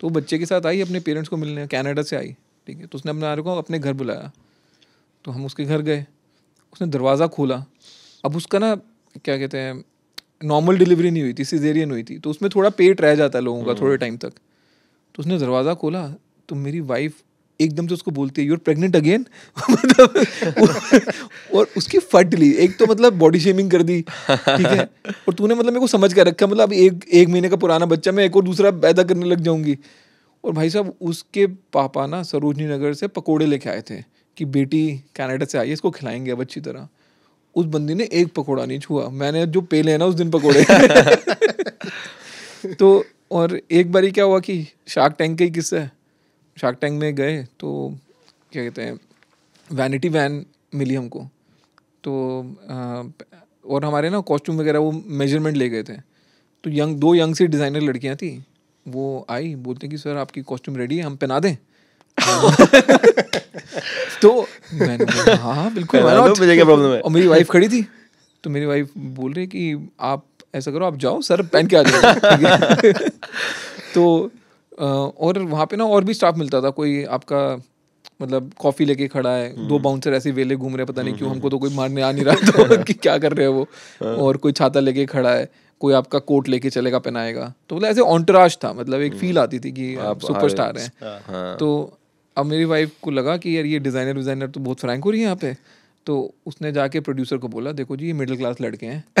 तो वो बच्चे के साथ आई अपने पेरेंट्स को मिलने कैनेडा से आई ठीक है तो उसने अपने आ को अपने घर बुलाया तो हम उसके घर गए उसने दरवाज़ा खोला अब उसका ना क्या कहते हैं नॉर्मल डिलीवरी नहीं हुई थी सिजेरियन हुई थी तो उसमें थोड़ा पेट रह जाता है लोगों का थोड़े टाइम हम्म। तक तो उसने दरवाज़ा खोला तो मेरी वाइफ एकदम से उसको बोलती है यूर प्रेगनेंट अगेन मतलब और उसकी फट ली एक तो मतलब बॉडी शेमिंग कर दी ठीक है और तूने मतलब मेरे को समझ कर रखा मतलब एक एक महीने का पुराना बच्चा मैं एक और दूसरा पैदा करने लग जाऊंगी और भाई साहब उसके पापा ना सरोजनी नगर से पकोड़े लेके आए थे कि बेटी कनाडा से आई है इसको खिलाएंगे अब अच्छी तरह उस बंदी ने एक पकौड़ा नहीं छुआ मैंने जो पे है ना उस दिन पकौड़े (laughs) तो और एक बारी क्या हुआ कि शार्क टैंक का ही किस्सा है शार्क टैंक में गए तो क्या कहते हैं वैनिटी वैन मिली हमको तो आ, और हमारे ना कॉस्ट्यूम वगैरह वो मेजरमेंट ले गए थे तो यंग दो यंग सी डिज़ाइनर लड़कियाँ थी वो आई बोलते कि सर आपकी कॉस्ट्यूम रेडी है हम पहना दें (laughs) (laughs) तो मैंने (laughs) हाँ, हाँ बिल्कुल तो और मेरी वाइफ खड़ी थी तो मेरी वाइफ बोल रही कि आप ऐसा करो आप जाओ सर पहन के आ जाओ (laughs) तो और वहाँ पे ना और भी स्टाफ मिलता था कोई आपका मतलब कॉफ़ी लेके खड़ा है दो बाउंसर हम्म। ऐसे वेले घूम रहे हैं पता नहीं क्यों हम्म, हमको तो हम्म। कोई मारने आ नहीं रहा था (laughs) कि क्या कर रहे हैं वो हाँ। और कोई छाता लेके खड़ा है कोई आपका कोट लेके चलेगा पहनाएगा तो मतलब ऐसे ऑनटराज था मतलब एक फील आती थी कि आप सुपरस्टार हैं हाँ। तो अब मेरी वाइफ को लगा कि यार ये डिज़ाइनर डिज़ाइनर तो बहुत फ्रैंक हो रही है यहाँ पे तो उसने जाके प्रोड्यूसर को बोला देखो जी ये मिडिल क्लास लड़के हैं (laughs)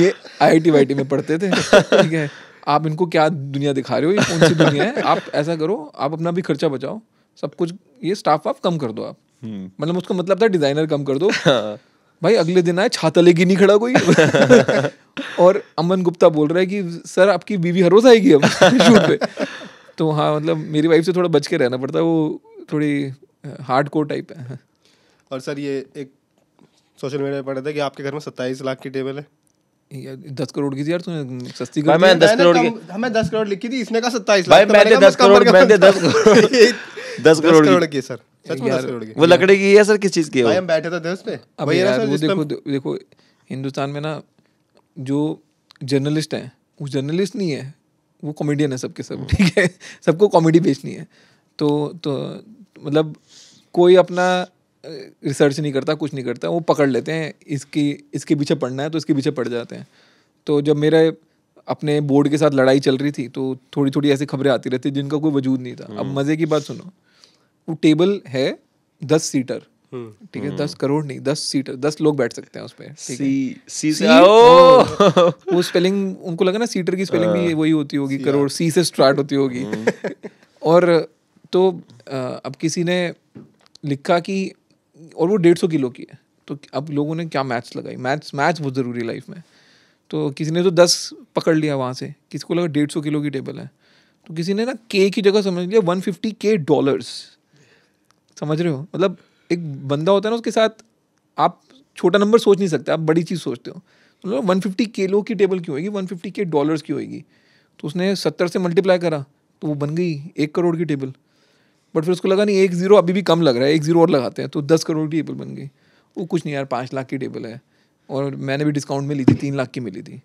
ये आई आई टी में पढ़ते थे ठीक है आप इनको क्या दुनिया दिखा रहे हो ये कौन सी दुनिया है आप ऐसा करो आप अपना भी खर्चा बचाओ सब कुछ ये स्टाफ आप कम कर दो आप हम्म। मतलब उसका मतलब था डिजाइनर कम कर दो (laughs) हाँ। भाई अगले दिन आए छाता लेके नहीं खड़ा कोई (laughs) और अमन गुप्ता बोल रहा है कि सर आपकी बीवी हर रोज आएगी अब शूट पे तो हाँ मतलब मेरी वाइफ से थोड़ा बच के रहना पड़ता है वो थोड़ी हार्ड कोर टाइप है और सर ये एक सोशल मीडिया पर पढ़ा था कि आपके घर में सत्ताईस लाख की टेबल है दस करोड़ की थी यार तूने सस्ती कर मैं दस करोड़ की हमें दस करोड़ लिखी थी इसने कहा सत्ताईस लाख तो मैंने दस करोड़ मैंने (laughs) दस करोड़ दस करोड़ की सर सच में दस करोड़ की वो लकड़ी की है सर किस चीज़ की भाई हम बैठे तो थे दस पे अब यार वो देखो देखो हिंदुस्तान में ना जो जर्नलिस्ट हैं वो जर्नलिस्ट नहीं है वो कॉमेडियन है सबके सब हम्म। ठीक है सबको कॉमेडी बेचनी है तो तो मतलब कोई अपना रिसर्च नहीं करता कुछ नहीं करता वो पकड़ लेते हैं इसकी इसके पीछे पढ़ना है तो इसके पीछे पड़ जाते हैं तो जब मेरे अपने बोर्ड के साथ लड़ाई चल रही थी तो थोड़ी थोड़ी ऐसी खबरें आती रहती जिनका कोई वजूद नहीं था अब हम्म। मज़े की बात सुनो वो टेबल है दस सीटर हम्म। ठीक है दस करोड़ नहीं दस सीट दस लोग बैठ सकते हैं उसपे सी सी ओ वो स्पेलिंग उनको लगा ना सीटर की स्पेलिंग भी हाँ। वही होती होगी करोड़ हाँ। सी से स्टार्ट होती होगी हम्म। और तो अब किसी ने लिखा कि और वो डेढ़ सौ किलो की है तो अब लोगों ने क्या मैच लगाई मैच मैच बहुत ज़रूरी लाइफ में तो किसी ने तो दस पकड़ लिया वहाँ से किसी को लगा डेढ़ सौ किलो की टेबल है तो किसी ने ना के की जगह समझ लिया वन फिफ्टी के डॉलर्स समझ रहे हो मतलब एक बंदा होता है ना उसके साथ आप छोटा नंबर सोच नहीं सकते आप बड़ी चीज़ सोचते हो वन फिफ्टी के लो की टेबल क्यों होगी वन फिफ्टी के डॉलर्स की होगी तो उसने सत्तर से मल्टीप्लाई करा तो वो बन गई एक करोड़ की टेबल बट फिर उसको लगा नहीं एक ज़ीरो अभी भी कम लग रहा है एक ज़ीरो और लगाते हैं तो दस करोड़ की टेबल बन गई वो कुछ नहीं यार पाँच लाख की टेबल है और मैंने भी डिस्काउंट में ली थी तीन लाख की मिली थी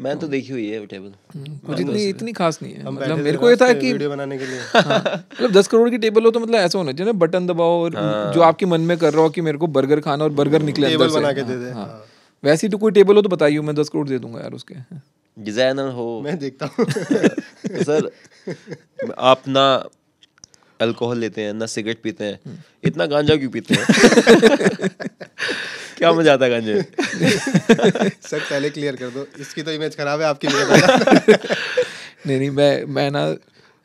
मैं तो देखी हुई है टेबल हम्म, कुछ तो इतनी इतनी खास नहीं है मतलब मेरे को ये था कि वीडियो बनाने के लिए हाँ, मतलब दस करोड़ की टेबल हो तो मतलब ऐसा होना चाहिए ना बटन दबाओ और हाँ। जो आपके मन में कर रहा हो कि मेरे को बर्गर खाना और बर्गर निकले अंदर से हाँ, वैसे ही तो कोई टेबल हो तो बताइए मैं दस करोड़ दे दूंगा यार उसके डिजाइनर हो मैं देखता हूँ सर (laughs) आप ना अल्कोहल लेते हैं ना सिगरेट पीते हैं हम्म। इतना गांजा क्यों पीते हैं (laughs) क्या मजा आता है गंजे (laughs) सर पहले क्लियर कर दो इसकी तो इमेज खराब है आपकी (laughs) नहीं नहीं मैं मैं ना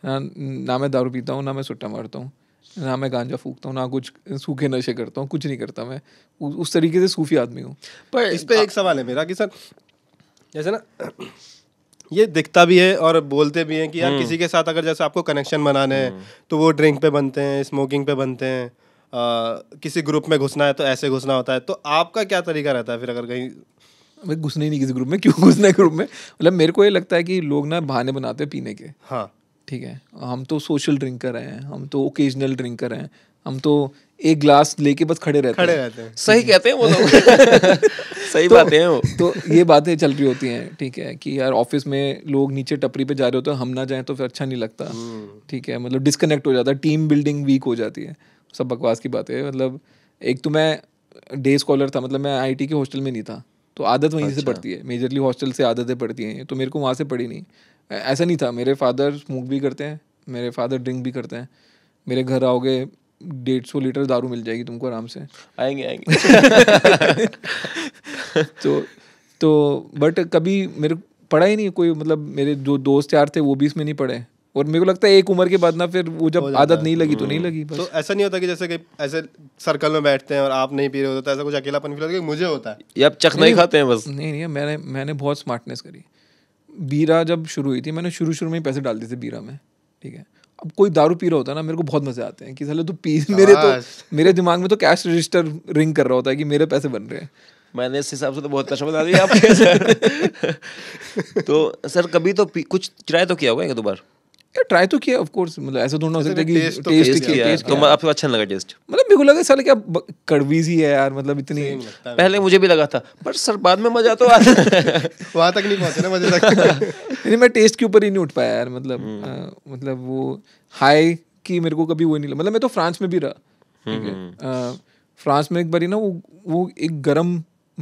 ना मैं दारू पीता हूँ ना मैं सुट्टा मारता हूँ ना मैं गांजा फूकता हूँ ना कुछ सूखे नशे करता हूँ कुछ नहीं करता मैं उस तरीके से सूफी आदमी हूँ पर इस पर एक सवाल है मेरा कि सर जैसे ना ये दिखता भी है और बोलते भी हैं कि यार हम्म। किसी के साथ अगर जैसे आपको कनेक्शन बनाना है हम्म। तो वो ड्रिंक पे बनते हैं स्मोकिंग पे बनते हैं किसी ग्रुप में घुसना है तो ऐसे घुसना होता है तो आपका क्या तरीका रहता है फिर अगर कहीं मैं घुसने ही नहीं किसी ग्रुप में (laughs) क्यों घुसना है ग्रुप में मतलब मेरे को ये लगता है कि लोग ना बहाने बनाते हैं पीने के हाँ ठीक है हम तो सोशल ड्रिंकर हैं हम तो ओकेजनल ड्रिंकर हैं हम तो एक ग्लास लेके बस खड़े रहते खड़े रहते हैं सही (laughs) कहते हैं वो लोग (laughs) सही तो, बातें हैं वो तो ये बातें चल रही होती हैं ठीक है कि यार ऑफिस में लोग नीचे टपरी पे जा रहे होते हैं हम ना जाएं तो फिर अच्छा नहीं लगता हम्म। ठीक है मतलब डिस्कनेक्ट हो जाता है टीम बिल्डिंग वीक हो जाती है सब बकवास की बात है मतलब एक तो मैं डे स्कॉलर था मतलब मैं आईटी के हॉस्टल में नहीं था तो आदत वहीं अच्छा। से पड़ती है मेजरली हॉस्टल से आदतें पड़ती हैं तो मेरे को वहाँ से पड़ी नहीं ऐसा नहीं था मेरे फादर स्मोक भी करते हैं मेरे फादर ड्रिंक भी करते हैं मेरे घर आओगे डेढ़ सौ लीटर दारू मिल जाएगी तुमको आराम से आएंगे आएंगे (laughs) तो तो बट कभी मेरे पढ़ा ही नहीं कोई मतलब मेरे जो दोस्त यार थे वो भी इसमें नहीं पढ़े और मेरे को लगता है एक उम्र के बाद ना फिर वो जब आदत नहीं लगी तो हम्म। नहीं लगी तो ऐसा नहीं होता कि जैसे कि ऐसे सर्कल में बैठते हैं और आप नहीं पी रहे होते तो ऐसा कुछ अकेलापन फील होता है मुझे होता है या आप चखना ही खाते हैं बस नहीं नहीं मैंने मैंने बहुत स्मार्टनेस करी बीरा जब शुरू हुई थी मैंने शुरू शुरू में ही पैसे डाल दिए थे बीरा में ठीक है अब कोई दारू पी रहा होता है ना मेरे को बहुत मजे आते हैं कि साले तो पी (laughs) मेरे तो मेरे दिमाग में तो कैश रजिस्टर रिंग कर रहा होता है कि मेरे पैसे बन रहे हैं मैंने इस हिसाब से तो बहुत नशा अच्छा बता दिया आपके (laughs) (laughs) तो सर कभी तो कुछ ट्राई तो किया होगा एक दो बार ट्राई तो किया ऑफकोर्स मतलब ऐसा थोड़ा हो सकता तो कि टेस्ट तो किया तो मतलब आपको अच्छा लगा टेस्ट मतलब मेरे को लगा साले क्या कड़वी सी है यार मतलब इतनी पहले मुझे भी लगा था पर सर बाद में मजा तो आता (laughs) वहां तक नहीं पहुंचे ना मजे तक नहीं मैं टेस्ट के ऊपर ही नहीं उठ पाया यार मतलब हम्म। मतलब वो हाई की मेरे को कभी वो नहीं मतलब मैं तो फ्रांस में भी रहा हम्म, हम्म। फ्रांस में एक बारी ना वो वो एक गरम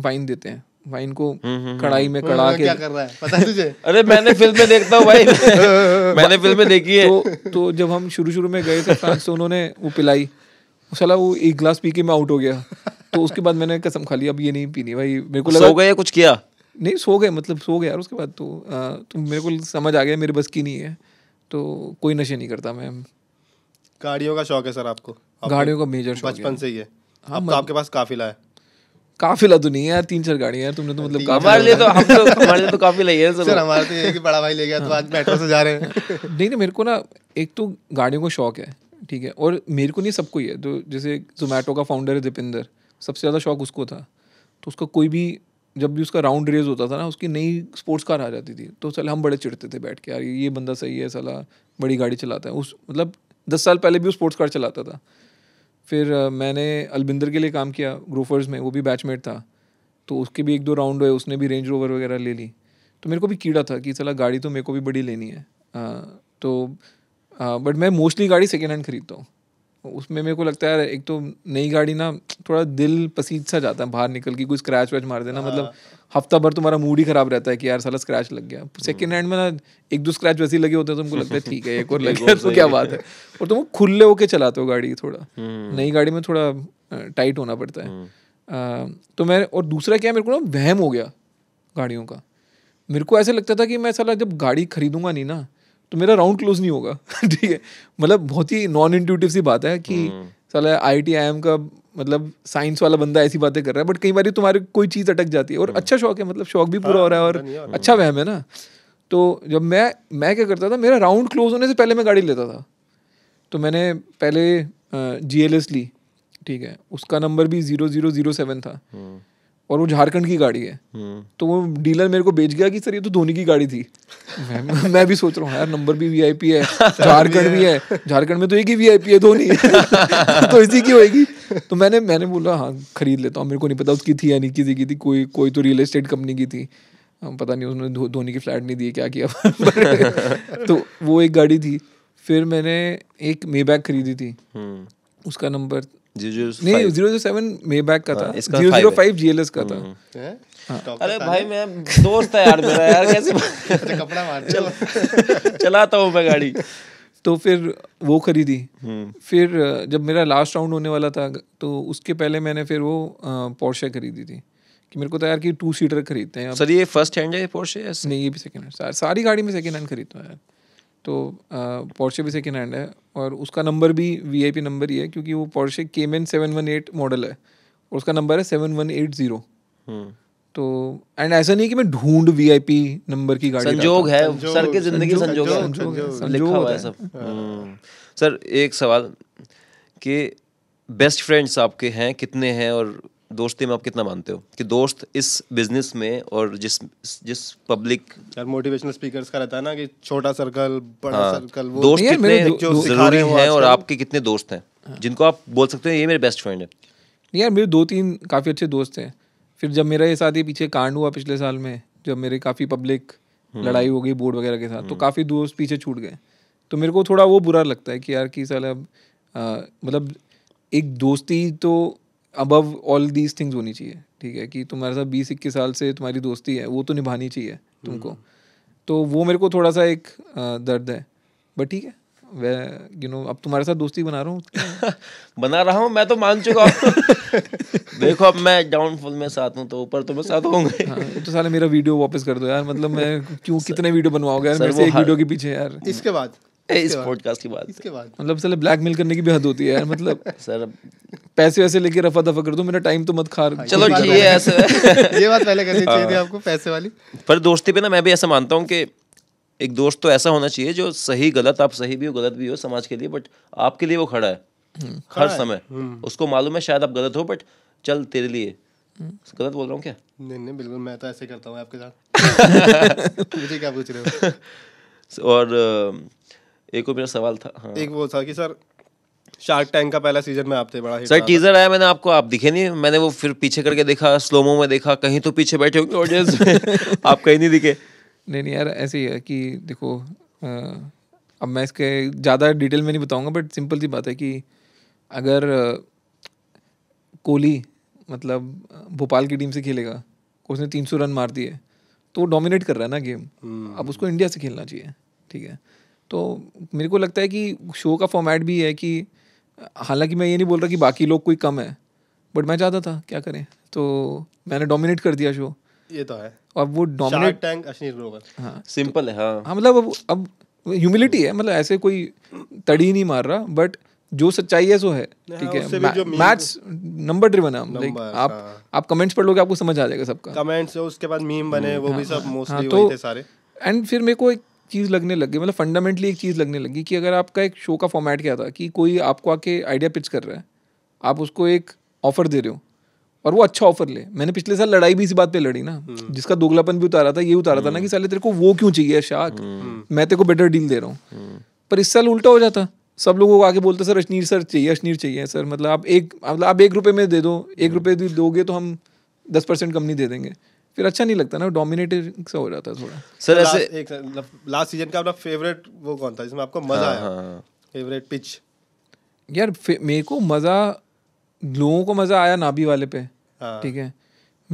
वाइन देते हैं भाई इनको हम्म, हम्म, हम्म। कढ़ाई में हाँ, कड़ा हाँ, के क्या कर रहा है पता है तुझे (laughs) अरे मैंने फिल्में देखता हूँ भाई (laughs) मैंने फिल्में देखी है तो, तो जब हम शुरू शुरू में गए थे फ्रांस तो उन्होंने वो पिलाई साला वो एक गिलास पी के मैं आउट हो गया तो उसके बाद मैंने कसम खा ली अब ये नहीं पीनी भाई मेरे को लगा सो गए कुछ किया नहीं सो गए मतलब सो गए यार उसके बाद तो तो मेरे को समझ आ गया मेरे बस की नहीं है तो कोई नशे नहीं करता मैं गाड़ियों का शौक है सर आपको गाड़ियों का मेजर शौक बचपन से ही है हाँ, अब तो आपके पास काफिला है काफिला तो नहीं है यार तीन चार गाड़ी यार तुमने तो मतलब हमारे लिए तो हम तो हमारे लिए तो काफिला ही है सर हमारे तो ये कि बड़ा भाई ले गया तो हाँ। आज मेट्रो से जा रहे हैं (laughs) नहीं नहीं मेरे को ना एक तो गाड़ियों का शौक है ठीक है और मेरे को नहीं सबको ही है तो जैसे जोमेटो का फाउंडर है दीपिंदर सबसे ज़्यादा शौक उसको था तो उसका कोई भी जब भी उसका राउंड रेज होता था ना उसकी नई स्पोर्ट्स कार आ जाती थी तो चल हम बड़े चिढ़ते थे बैठ के यार ये बंदा सही है सला बड़ी गाड़ी चलाता है उस मतलब दस साल पहले भी वो स्पोर्ट्स कार चलाता था फिर मैंने अलबिंदर के लिए काम किया ग्रोफर्स में वो भी बैचमेट था तो उसके भी एक दो राउंड हुए उसने भी रेंज रोवर वगैरह ले ली तो मेरे को भी कीड़ा था कि चला गाड़ी तो मेरे को भी बड़ी लेनी है तो बट मैं मोस्टली गाड़ी सेकेंड हैंड खरीदता हूँ उसमें मेरे को लगता है यार एक तो नई गाड़ी ना थोड़ा दिल पसीज सा जाता है बाहर निकल के कोई स्क्रैच वैच मार देना मतलब हाँ। हफ्ता भर तुम्हारा मूड ही खराब रहता है कि यार साला स्क्रैच लग गया सेकेंड हम्म। हैंड में ना एक दो स्क्रैच वैसे ही लगे होते हैं तो तुमको लगता है ठीक है एक और (laughs) लग गया तो क्या बात है और तुम खुले होके चलाते हो गाड़ी थोड़ा हम्म। नई गाड़ी में थोड़ा टाइट होना पड़ता है हम्म। तो मैं और दूसरा क्या मेरे को ना वहम हो गया गाड़ियों का मेरे को ऐसे लगता था कि मैं साला जब गाड़ी खरीदूंगा नहीं ना तो मेरा राउंड क्लोज नहीं होगा (laughs) ठीक है मतलब बहुत ही नॉन इंटिव सी बात है कि हम्म। साला आई टी आई एम का मतलब साइंस वाला बंदा ऐसी बातें कर रहा है बट कई बार तुम्हारे कोई चीज़ अटक जाती है और हम्म। अच्छा शौक है मतलब शौक भी पूरा हाँ, हो रहा है और अच्छा वहम है ना तो जब मैं मैं क्या करता था मेरा राउंड क्लोज होने से पहले मैं गाड़ी लेता था तो मैंने पहले जी एल एस ली ठीक है उसका नंबर भी ज़ीरो ज़ीरो ज़ीरो सेवन था हम्म। और वो झारखंड की गाड़ी है हम्म। तो वो डीलर मेरे को बेच गया कि सर ये तो धोनी की गाड़ी थी मैं, मैं भी सोच रहा हूँ यार नंबर भी वीआईपी है (laughs) झारखंड भी है झारखंड में तो एक ही वीआईपी है धोनी (laughs) तो इसी की होगी तो मैंने मैंने बोला हाँ खरीद लेता हूँ मेरे को नहीं पता उसकी थी या नहीं किसी की थी कोई कोई तो रियल एस्टेट कंपनी की थी पता नहीं उसने धोनी की फ्लैट नहीं दी क्या किया (laughs) तो वो एक गाड़ी थी फिर मैंने एक मे खरीदी थी हम्म। उसका नंबर नहीं तो फिर वो खरीदी हम्म। फिर जब मेरा लास्ट राउंड होने वाला था तो उसके पहले मैंने फिर वो पोर्शे खरीदी थी कि मेरे को तो यार की टू सीटर खरीदते हैं सर ये फर्स्ट हैंड है पोर्शे नहीं ये भी सेकंड हैंड सारी गाड़ी में सेकंड हैंड खरीदता हूँ यार तो पोर्शे भी सेकेंड हैंड है और उसका नंबर भी वीआईपी नंबर ही है क्योंकि वो Porsche Cayman seven one eight model है और उसका नंबर है सेवन वन एट ज़ीरो तो एंड ऐसा नहीं कि मैं ढूंढ वीआईपी नंबर की गाड़ी संजोग है सर की जिंदगी संजोग, है संजोग लिखा हुआ है सब हम्म। सर एक सवाल कि बेस्ट फ्रेंड्स आपके हैं कितने हैं और दोस्ती में आप कितना मानते हो कि दोस्त इस बिजनेस में और जिस जिस पब्लिक यार मोटिवेशनल स्पीकर्स का रहता है ना कि छोटा सर्कल बड़ा हाँ, सर्कल वो दोस्त कितने दो, जरूरी हैं और आपके कितने दोस्त हैं हाँ। जिनको आप बोल सकते हो ये मेरे बेस्ट फ्रेंड है यार मेरे दो तीन काफ़ी अच्छे दोस्त हैं फिर जब मेरा ये साथ ही पीछे कांड हुआ पिछले साल में जब मेरे काफ़ी पब्लिक हम्म। लड़ाई हो गई बोर्ड वगैरह के साथ तो हम्म। काफ़ी दोस्त पीछे छूट गए तो मेरे को थोड़ा वो बुरा लगता है कि यार की साल अब मतलब एक दोस्ती तो अबव ऑल दीज थिंग्स होनी चाहिए ठीक है कि तुम्हारे साथ बीस इक्कीस साल से तुम्हारी दोस्ती है वो तो निभानी चाहिए तुमको हम्म। तो वो मेरे को थोड़ा सा एक दर्द है बट ठीक है वे यू नो अब तुम्हारे साथ दोस्ती बना रहा हूँ (laughs) बना रहा हूँ मैं तो मान चुका हूँ (laughs) देखो अब मैं डाउनफॉल में साथ हूँ तो ऊपर तो मैं साथ होंगे हाँ, तो साले मेरा वीडियो वापस कर दो यार मतलब मैं क्यों (laughs) कितने वीडियो बनवाओगे यार मेरे से एक वीडियो के पीछे यार इसके बाद इस पॉडकास्ट के बाद इसके बाद मतलब साले ब्लैकमेल करने की भी हद होती है यार मतलब सर पैसे वैसे लेके रफा दफा कर दो मेरा टाइम तो मत खा हाँ, चलो ये है ऐसे (laughs) ये बात पहले करनी चाहिए थी हाँ। आपको पैसे वाली पर दोस्ती पे ना मैं भी ऐसा मानता हूँ कि एक दोस्त तो ऐसा होना चाहिए जो सही गलत आप सही भी हो गलत भी हो समाज के लिए बट आपके लिए वो खड़ा है हम्म। हम्म। हर समय हम्म। उसको मालूम है शायद आप गलत हो बट चल तेरे लिए गलत बोल रहा हूँ क्या नहीं नहीं बिल्कुल मैं तो ऐसे करता हूँ आपके साथ (laughs) मुझे क्या पूछ रहे हो (laughs) और एक और मेरा सवाल था हाँ। एक वो था कि सर शार्क टैंक का पहला सीजन में आप थे बड़ा सर टीजर आया मैंने आपको आप दिखे नहीं मैंने वो फिर पीछे करके देखा स्लोमो में देखा कहीं तो पीछे बैठे होंगे ऑडियंस में (laughs) आप कहीं नहीं दिखे नहीं नहीं यार ऐसे ही है कि देखो आ, अब मैं इसके ज़्यादा डिटेल में नहीं बताऊंगा बट सिंपल सी बात है कि अगर कोहली मतलब भोपाल की टीम से खेलेगा उसने तीन सौ रन मार दिए तो वो डोमिनेट कर रहा है ना गेम हम्म। अब उसको इंडिया से खेलना चाहिए ठीक है तो मेरे को लगता है कि शो का फॉर्मेट भी है कि हालांकि मैं ये नहीं बोल रहा कि बाकी लोग कोई कम है बट मैं चाहता था क्या करें तो मैंने डोमिनेट कर दिया शो ये तो है और वो डोमिनेट टैंक अश्नीर ग्रोवर हाँ सिंपल है हाँ हाँ मतलब अब अब ह्यूमिलिटी है मतलब ऐसे कोई तड़ी नहीं मार रहा बट जो सच्चाई है सो है हाँ, ठीक है मैच नंबर ड्रिवन है लाइक आप हाँ। आप कमेंट्स पढ़ लोगे आपको समझ आ जाएगा सबका कमेंट्स उसके बाद मीम बने वो हाँ, भी सब मोस्टली तो वही थे सारे एंड फिर मेरे को एक चीज़ लगने लग गई मतलब फंडामेंटली एक चीज़ लगने लगी कि अगर आपका एक शो का फॉर्मेट क्या था कि कोई आपको आके आइडिया पिच कर रहा है आप उसको एक ऑफर दे रहे हो और वो अच्छा ऑफर ले मैंने पिछले साल लड़ाई भी इसी बात पे लड़ी ना हम्म। जिसका दोगलापन भी उतारा था ये उतारा था ना कि हम्म। साले तेरे को वो क्यों चाहिए शाक हम्म। मैं तेरे को बेटर डील दे रहा हूँ पर इस साल उल्टा हो जाता सब लोगों को आके बोलते सर अश्नीर सर चाहिए अश्नीर चाहिए सर मतलब आप एक मतलब आप एक रुपये में दे दो एक रुपये दोगे तो हम दस परसेंट कम नहीं दे देंगे फिर अच्छा नहीं लगता ना डोमिनेटिंग सा हो जाता है थोड़ा सर ऐसे एक लास्ट सीजन का अपना फेवरेट वो कौन था जिसमें आपको मजा हाँ, आया फेवरेट हाँ। पिच यार मेरे को मज़ा लोगों को मज़ा आया नाभी वाले पे हाँ। ठीक है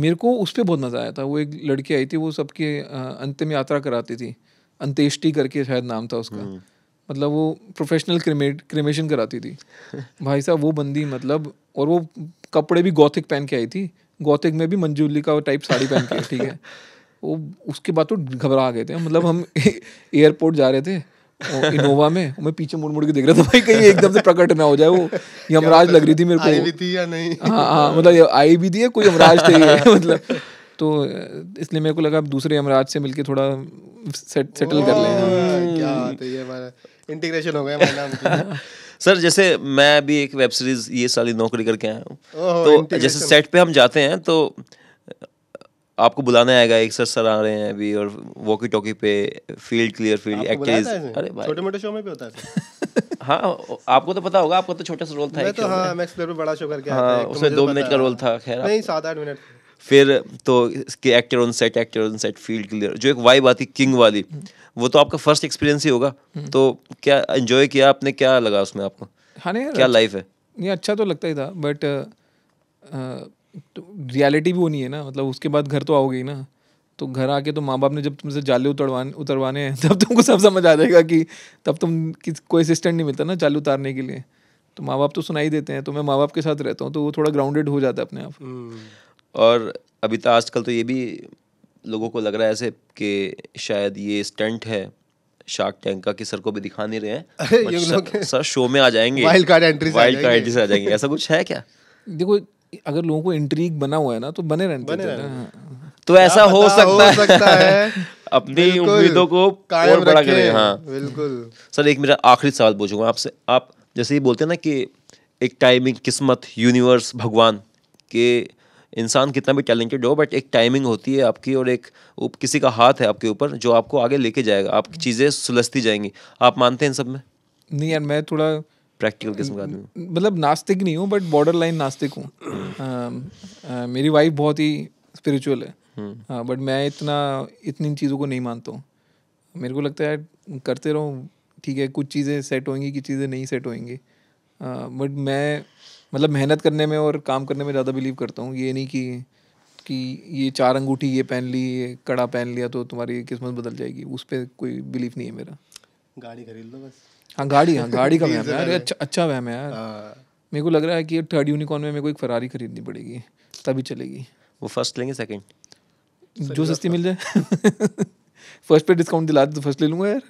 मेरे को उस पर बहुत मज़ा आया था वो एक लड़की आई थी वो सबके अंतिम यात्रा कराती थी अंत्येष्टि करके शायद नाम था उसका हम्म। मतलब वो प्रोफेशनल क्रिमेट क्रिमेशन कराती थी (laughs) भाई साहब वो बंदी मतलब और वो कपड़े भी गौथिक पहन के आई थी गौतिक में भी मंजूली का टाइप साड़ी पहन के ठीक है (laughs) वो उसके बाद तो घबरा गए थे मतलब हम एयरपोर्ट (laughs) जा रहे थे इनोवा में मैं पीछे मुड़ मुड़ के देख रहा था भाई कहीं एकदम से प्रकट ना हो जाए वो (laughs) यमराज लग रही थी मेरे को आई भी थी या नहीं हाँ हाँ मतलब आई भी थी या कोई यमराज थे मतलब तो इसलिए मेरे को लगा दूसरे यमराज से मिलके थोड़ा सेट सेटल कर लें क्या इंटीग्रेशन हो गया सर जैसे मैं भी एक वेब सीरीज ये साली नौकरी करके आया हूँ तो जैसे सेट पे हम जाते हैं तो आपको बुलाने आएगा एक सर सर आ रहे हैं अभी और वॉकी टॉकी पे फील्ड क्लियर फील्ड एक्टरीज अरे भाई छोटे मोटे शो में भी होता है (laughs) हाँ आपको तो पता होगा आपका तो छोटा सा रोल था मैं तो हाँ मैं एक्सप्लोर पे बड़ा शो करके हाँ, तो उसमें दो मिनट का रोल था खैर नहीं सात आठ मिनट फिर तो इसके actor on set actor on set field clear जो एक वाइब आती किंग वाली वो तो आपका फर्स्ट एक्सपीरियंस ही होगा हम्म। तो क्या एंजॉय किया आपने क्या लगा उसमें आपको हाँ क्या लाइफ अच्छा- है नहीं अच्छा तो लगता ही था बट रियलिटी तो भी होनी है ना मतलब उसके बाद घर तो आओगे ना तो घर आके तो माँ बाप ने जब तुमसे जाले उतरवाने उतरवाने हैं (laughs) तब तुमको सब समझ आ जाएगा कि तब तुम किस कोई असिस्टेंट नहीं मिलता ना जाले उतारने के लिए तो माँ बाप तो सुनाई देते हैं तो मैं माँ बाप के साथ रहता हूँ तो वो थोड़ा ग्राउंडेड हो जाता है अपने आप हम्म। और अभी तो आजकल तो ये भी लोगों को लग रहा है ऐसे कि शायद ये स्टंट है शार्क टैंक का कि सर को भी दिखा नहीं रहे हैं (laughs) सर, सर शो में आ जाएंगे wild card entry wild card entry से आ जाएंगे ऐसा कुछ है क्या देखो अगर लोगों को इंट्रीग बना हुआ है ना तो बने रहने बने रहने हाँ। तो ऐसा हो सकता, हो सकता है (laughs) अपनी उम्मीदों को और बड़ा करें हाँ बिल्कुल सर एक मेरा आखिरी सवाल पूछूंगा आपसे आप जैसे ये बोलते हैं ना कि एक टाइमिंग किस्मत यूनिवर्स भगवान के इंसान कितना भी टैलेंटेड हो बट एक टाइमिंग होती है आपकी और एक किसी का हाथ है आपके ऊपर जो आपको आगे लेके जाएगा आपकी चीज़ें सुलझती जाएंगी आप मानते हैं इन सब में नहीं यार मैं थोड़ा प्रैक्टिकल किस्म का आदमी मतलब नास्तिक नहीं हूँ बट बॉर्डर लाइन नास्तिक हूँ (clears throat) मेरी वाइफ बहुत ही स्पिरिचुअल है हाँ हम्म। बट मैं इतना इतनी चीज़ों को नहीं मानता हूँ मेरे को लगता है करते रहो ठीक है कुछ चीज़ें सेट होंगी कुछ चीज़ें नहीं सेट होंगी बट मैं मतलब मेहनत करने में और काम करने में ज़्यादा बिलीव करता हूँ ये नहीं कि कि ये चार अंगूठी ये पहन ली ये कड़ा पहन लिया तो तुम्हारी किस्मत बदल जाएगी उस पर कोई बिलीव नहीं है मेरा गाड़ी खरीद लो बस हाँ गाड़ी हाँ गाड़ी का (laughs) वहम है अच्छा अच्छा वहम है यार हाँ। मेरे को लग रहा है कि थर्ड यूनिकॉर्न में मेरे को एक फरारी खरीदनी पड़ेगी तभी चलेगी वो फर्स्ट लेंगे सेकंड जो सस्ती मिल जाए फर्स्ट (laughs) पे डिस्काउंट दिला दे तो फर्स्ट ले लूँगा यार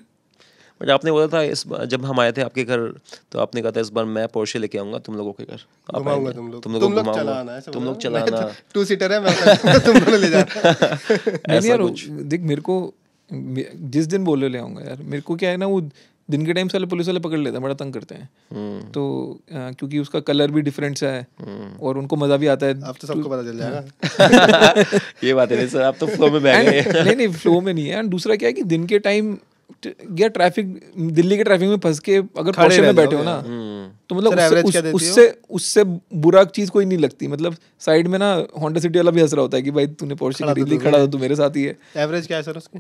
बट मतलब आपने बोला था इस जब हम आए थे आपके घर तो आपने कहा था इस बार मैं पोर्शे लेके आऊंगा तुम लोगों के घर तुम लोग तुम लोग चलाना टू सीटर तो है मैं तो (laughs) ले (laughs) यार देख मेरे को जिस दिन बोले ले आऊंगा यार मेरे को क्या है ना वो दिन के टाइम साले पुलिस वाले पकड़ लेते हैं बड़ा तंग करते हैं hmm. तो आ, क्योंकि उसका कलर भी डिफरेंट सा है hmm. और उनको मजा भी आता है आप तो सबको पता चल जाएगा (laughs) ये बात है सर आप तो फ्लो में बह गए नहीं नहीं फ्लो में नहीं है एंड दूसरा क्या है कि दिन के टाइम गया ट्रैफिक दिल्ली के ट्रैफिक में फंस के अगर पोर्शे में बैठे हो ना हम्म। तो मतलब उससे उससे उससे बुरा चीज कोई नहीं लगती मतलब साइड में ना होंडा सिटी वाला भी हंस रहा होता है कि भाई तूने पोर्शे तो खरीद ली खड़ा हो तो तू मेरे साथ ही है एवरेज क्या है सर उसके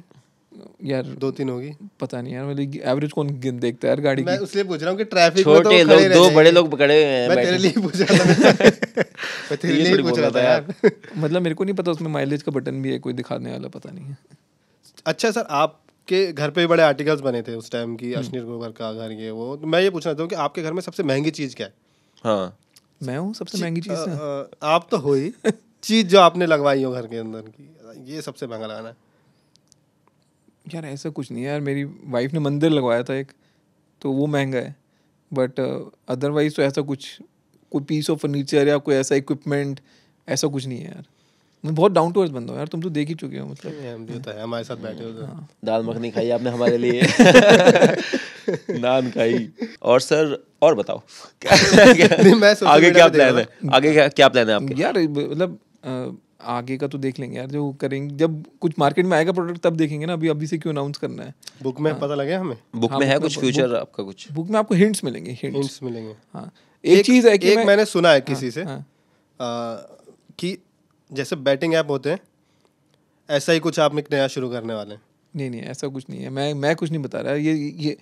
यार दो तीन होगी पता नहीं यार मतलब एवरेज कौन गिन देखता है यार गाड़ी मैं उसलिए पूछ रहा हूँ कि ट्रैफिक में तो छोटे लोग दो बड़े लोग पकड़े हुए हैं मैं तेरे लिए पूछ रहा था (laughs) मैं तेरे लिए पूछ रहा था यार मतलब मेरे को नहीं पता उसमें माइलेज का बटन भी है कोई दिखाने वाला पता नहीं है अच्छा सर आप आपके घर पे बड़े आर्टिकल्स बने थे उस टाइम की हम्म। अश्नीर गोबर का घर ये वो तो मैं ये पूछना चाहता हूँ कि आपके घर में सबसे महंगी चीज़ क्या है हाँ मैं हूँ सबसे महंगी चीज़ आप तो हो ही (laughs) चीज़ जो आपने लगवाई हो घर के अंदर की ये सबसे महंगा लगाना है यार ऐसा कुछ नहीं है यार मेरी वाइफ ने मंदिर लगवाया था एक तो वो महंगा है बट अदरवाइज तो ऐसा कुछ कोई पीस ऑफ फर्नीचर या कोई ऐसा इक्विपमेंट ऐसा कुछ नहीं है यार बहुत डाउन टू अर्थ बंदा हूँ यार तुम तो देख ही चुके हो मतलब हमारे साथ बैठे हो हाँ। दाल मखनी खाई आपने हमारे लिए (laughs) नान खाई और सर और बताओ आगे क्या प्लान है आगे क्या क्या प्लान है आपके यार मतलब आगे का तो देख लेंगे यार जो करेंगे जब कुछ मार्केट में आएगा प्रोडक्ट तब देखेंगे ना अभी अभी से क्यों अनाउंस करना है बुक में हाँ। पता लगे हमें बुक हाँ, में है कुछ फ्यूचर आपका कुछ बुक में आपको हिंट्स मिलेंगे हिंट्स मिलेंगे हाँ एक चीज है कि एक मैंने सुना है किसी से कि जैसे बैटिंग ऐप होते हैं ऐसा ही कुछ आप एक नया शुरू करने वाले हैं नहीं नहीं ऐसा कुछ नहीं है मैं मैं कुछ नहीं बता रहा ये ये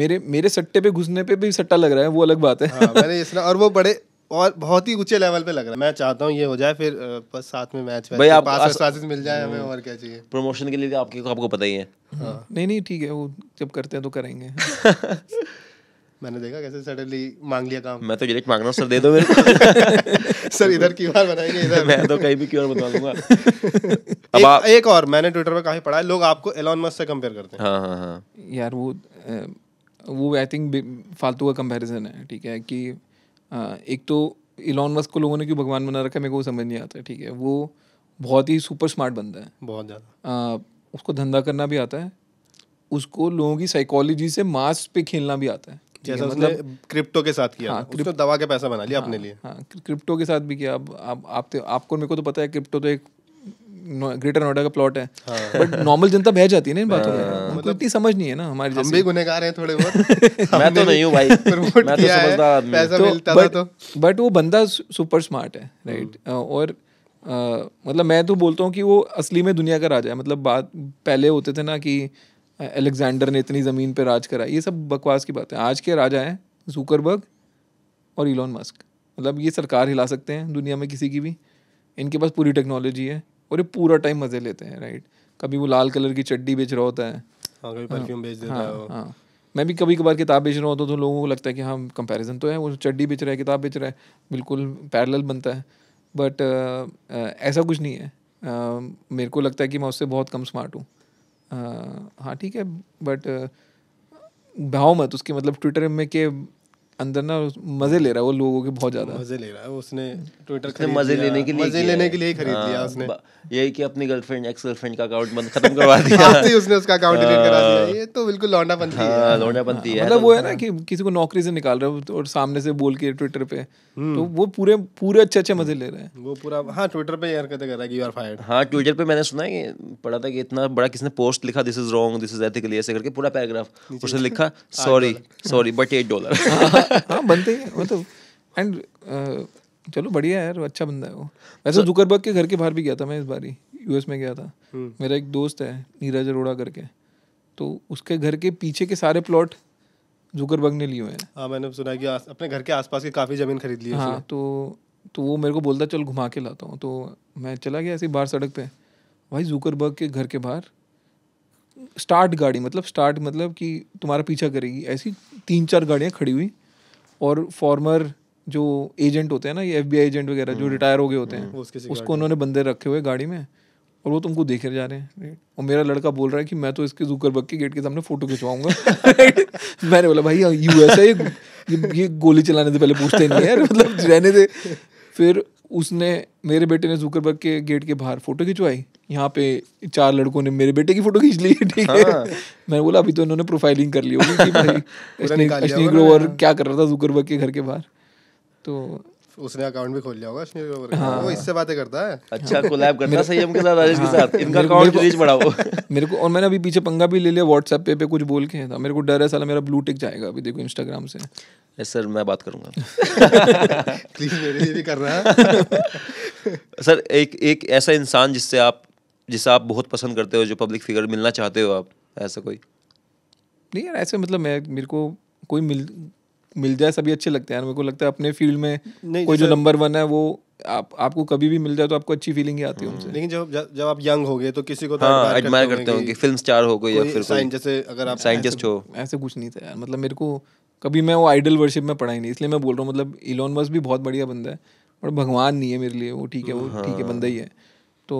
मेरे मेरे सट्टे पे घुसने पे भी सट्टा लग रहा है वो अलग बात है हाँ, मैंने (laughs) और वो बड़े और बहुत ही ऊंचे लेवल पे लग रहा है मैं चाहता हूँ ये हो जाए फिर बस साथ में मैच भाई आप पास आस... मिल जाए हमें हम्म। और क्या चाहिए प्रमोशन के लिए आपके आपको पता ही है हाँ। नहीं नहीं ठीक है वो जब करते हैं तो करेंगे (laughs) मैंने देखा कैसे सडनली मांग लिया काम मैं तो डायरेक्ट मांग रहा हूँ सर दे दो मेरे (laughs) सर इधर की बार बनाएंगे इधर (laughs) मैं तो कहीं भी क्यों बता दूंगा (laughs) अब एक, एक और मैंने ट्विटर पर काफी पढ़ा है लोग आपको एलॉन मस्क से कंपेयर करते हैं हाँ हाँ हाँ यार वो वो आई थिंक फालतू का कंपैरिजन है ठीक है कि एक तो इलॉन मस्क को लोगों ने क्यों भगवान बना रखा है मेरे को समझ नहीं आता ठीक है वो बहुत ही सुपर स्मार्ट बंदा है बहुत ज़्यादा उसको धंधा करना भी आता है उसको लोगों की साइकोलॉजी से मास पे खेलना भी आता है जैसा उसने मतलब क्रिप्टो के साथ किया हाँ, उसने दवा के पैसा बना लिया हाँ, अपने लिए हाँ क्रिप्टो के साथ भी किया अब आप आप तो- आपको मेरे को तो पता है क्रिप्टो तो एक ग्रेटर नोएडा का प्लॉट है हाँ। बट नॉर्मल जनता बह जाती है ना इन बातों में हाँ। मतलब इतनी समझ नहीं है ना हमारी हम भी हैं थोड़े बहुत (laughs) मैं तो नहीं भाई (laughs) मैं तो समझदार आदमी तो बट तो। वो बंदा सुपर स्मार्ट है राइट हम्म। और मतलब मैं तो बोलता हूँ कि वो असली में दुनिया का राजा है मतलब बात पहले होते थे ना कि अलेक्जेंडर ने इतनी ज़मीन पर राज करा ये सब बकवास की बात है आज के राजा हैं जूकरबर्ग और इलोन मस्क मतलब ये सरकार हिला सकते हैं दुनिया में किसी की भी इनके पास पूरी टेक्नोलॉजी है और ये पूरा टाइम मज़े लेते हैं राइट कभी वो लाल कलर की चड्डी बेच रहा होता है हाँ हाँ, हाँ, हाँ मैं भी कभी कभार किताब बेच रहा होता तो लोगों को लगता है कि हाँ कंपैरिजन तो है वो चड्डी बेच रहा है किताब बेच रहा है बिल्कुल पैरेलल बनता है बट ऐसा कुछ नहीं है मेरे को लगता है कि मैं उससे बहुत कम स्मार्ट हूँ हाँ ठीक है बट भाव मत उसके मतलब ट्विटर में के अंदर ना मजे ले रहा है वो लोगों के बहुत ज्यादा मजे ले रहा है उसने ट्विटर उसने मजे लेने के लिए मजे लेने के लिए ही खरीद लिया हाँ, उसने यही कि अपनी गर्लफ्रेंड एक्स गर्लफ्रेंड का अकाउंट बंद खत्म करवा (laughs) दिया ही उसने उसका अकाउंट डिलीट करा दिया हाँ। ये तो बिल्कुल लौंडा बनती है हाँ, लौंडा बनती है मतलब तो वो है ना कि किसी को नौकरी से निकाल रहे हो और सामने से बोल के ट्विटर पे हम्म। तो वो पूरे पूरे अच्छे अच्छे मजे ले रहे हैं वो पूरा हाँ ट्विटर पे यार कहते कर रहा है कि यू आर फायर्ड हाँ ट्विटर पे मैंने सुना है कि पढ़ा था कि इतना बड़ा किसने पोस्ट लिखा this is wrong this is ethically ऐसे करके पूरा पैराग्राफ उसने लिखा sorry sorry but eight dollar हाँ बनते ही मतलब एंड चलो बढ़िया है यार अच्छा बंदा है वो वैसे जुकरबर्ग के घर के बाहर भी गया था मैं इस बार ही यूएस में गया था हम्म। मेरा एक दोस्त है नीरज अरोड़ा करके तो उसके घर के पीछे के सारे प्लॉट जुकरबर्ग ने लिए हुए हैं हाँ मैंने सुना कि अपने घर के आसपास की काफ़ी ज़मीन खरीद ली हाँ तो तो वो मेरे को बोलता चल घुमा के लाता हूँ तो मैं चला गया ऐसे बाहर सड़क पे भाई जूकरबर्ग के घर के बाहर स्टार्ट गाड़ी मतलब स्टार्ट मतलब कि तुम्हारा पीछा करेगी ऐसी तीन चार गाड़ियाँ खड़ी हुई और फॉर्मर जो एजेंट होते हैं ना ये एफ एजेंट वगैरह जो रिटायर हम्म। हो गए होते हैं हम्म। उसको उन्होंने बंदे रखे हुए गाड़ी में और वो तुमको देखे जा रहे हैं और मेरा लड़का बोल रहा है कि मैं तो इसके जूकरबर्ग के गेट के सामने फोटो खिंचवाऊंगा (laughs) मैंने बोला भाई यूएस है ये, ये गोली चलाने से पहले पूछते नहीं है मतलब रहने से फिर उसने मेरे बेटे ने जूकरबर्ग के गेट के बाहर फोटो खिंचवाई यहाँ पे चार लड़कों ने मेरे बेटे की फोटो खींच ली ठीक है हाँ। मैंने बोला अभी तो इन्होंने प्रोफाइलिंग कर ली होगी कि भाई (laughs) ग्रोवर क्या कर रहा था जूकरबर्ग के घर के बाहर तो उसने अकाउंट भी खोल लिया होगा अश्विनी ग्रोवर का वो हाँ। इससे बातें करता है अच्छा कोलैब (laughs) करता सही हमके साथ राजेश के हाँ। साथ इनका अकाउंट रीच बढ़ाओ (laughs) मेरे को और मैंने अभी पीछे पंगा भी ले लिया व्हाट्सएप पे पे कुछ बोल के था तो मेरे को डर है साला मेरा ब्लू टिक जाएगा अभी देखो इंस्टाग्राम से सर मैं बात करूंगा प्लीज (laughs) मेरे लिए भी कर रहा है सर एक एक ऐसा इंसान जिससे आप जिसे आप बहुत पसंद करते हो जो पब्लिक फिगर मिलना चाहते हो आप ऐसा कोई नहीं यार ऐसे मतलब मैं मेरे को कोई मिल मिल जाए सभी अच्छे लगते हैं मेरे को लगता है अपने फील्ड में नहीं, कोई जो नंबर वन है वो आप आपको कभी भी मिल जाए तो आपको अच्छी फीलिंग ही आती है हम्म। उनसे लेकिन जब जब आप यंग हो गए तो किसी को तो हाँ, एडमायर करते हो कि फिल्म स्टार हो गई या फिर साइंटिस्ट अगर आप साइंटिस्ट हो ऐसे कुछ नहीं था यार मतलब मेरे को कभी मैं वो आइडल वर्शिप में पढ़ा ही नहीं इसलिए मैं बोल रहा हूँ मतलब इलोन मस्क भी बहुत बढ़िया बंदा है और भगवान नहीं है मेरे लिए वो ठीक है वो ठीक है हाँ। बंदा ही है तो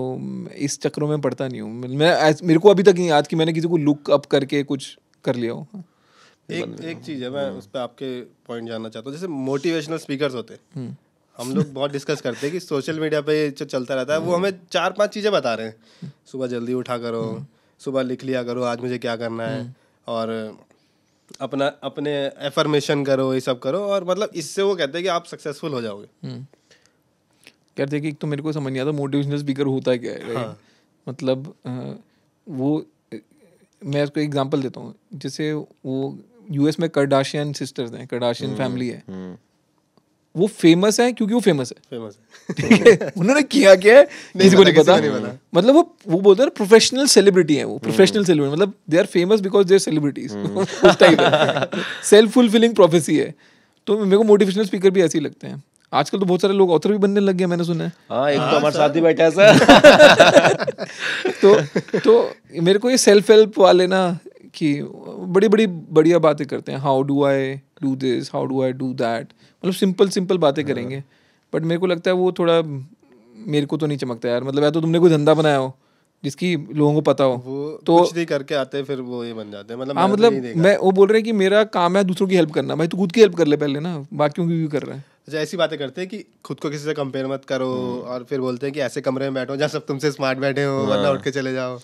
इस चक्रों में पढ़ता नहीं हूँ मैं मेरे को अभी तक नहीं याद कि मैंने किसी को लुक अप करके कुछ कर लिया हो एक एक चीज़ है मैं हाँ। उस पर आपके पॉइंट जानना चाहता हूँ जैसे मोटिवेशनल स्पीकर होते हैं हम्म। हम लोग बहुत डिस्कस करते हैं कि सोशल मीडिया पे जो चलता रहता है वो हमें हम्म। चार पांच चीज़ें बता रहे हैं हम्म। सुबह जल्दी उठा करो सुबह लिख लिया करो आज मुझे क्या करना है और अपना अपने एफर्मेशन करो ये सब करो और मतलब इससे वो कहते हैं कि आप सक्सेसफुल हो जाओगे कहते हैं कि तो मेरे को समझ नहीं आता मोटिवेशनल स्पीकर होता क्या है हाँ. मतलब वो मैं उसको एग्जांपल देता हूँ जैसे वो यूएस में कर्डाशियन सिस्टर्स हैं कर्डाशियन फैमिली hmm, है hmm. वो फेमस है क्योंकि वो फेमस है फेमस है उन्होंने किया क्या है किसी को नहीं पता मतलब वो वो बोलते हैं प्रोफेशनल hmm. मतलब (laughs) सेलिब्रिटी है वो प्रोफेशनल सेलिब्रिटी मतलब they are famous because they are celebrities उस टाइप का सेल्फ फुलफिलिंग प्रोफेसी है तो मेरे को मोटिवेशनल स्पीकर भी ऐसे ही लगते हैं आजकल तो बहुत सारे लोग ऑथर भी बनने लग गए मैंने सुना है हाँ एक तो हाँ, हमारे साथ ही बैठा है सर (laughs) तो तो मेरे को ये सेल्फ हेल्प वाले ना कि बड़ी बड़ी बढ़िया बातें करते हैं how do I do this how do I do that मतलब सिंपल सिंपल बातें करेंगे बट हाँ। मेरे को लगता है वो थोड़ा मेरे को तो नहीं चमकता यार मतलब या तो तुमने कोई धंधा बनाया हो जिसकी लोगों को पता हो वो तो कुछ नहीं करके आते फिर वो ये बन जाते हैं मतलब हाँ मतलब मैं वो बोल रहे हैं कि मेरा काम है दूसरों की हेल्प करना भाई तू खुद की हेल्प कर ले पहले ना बाकियों की भी कर रहे हैं अच्छा ऐसी बातें करते हैं कि खुद को किसी से कंपेयर मत करो हम्म। और फिर बोलते हैं कि ऐसे कमरे में बैठो जहाँ सब तुमसे स्मार्ट बैठे हो हाँ। वरना उठ के चले जाओ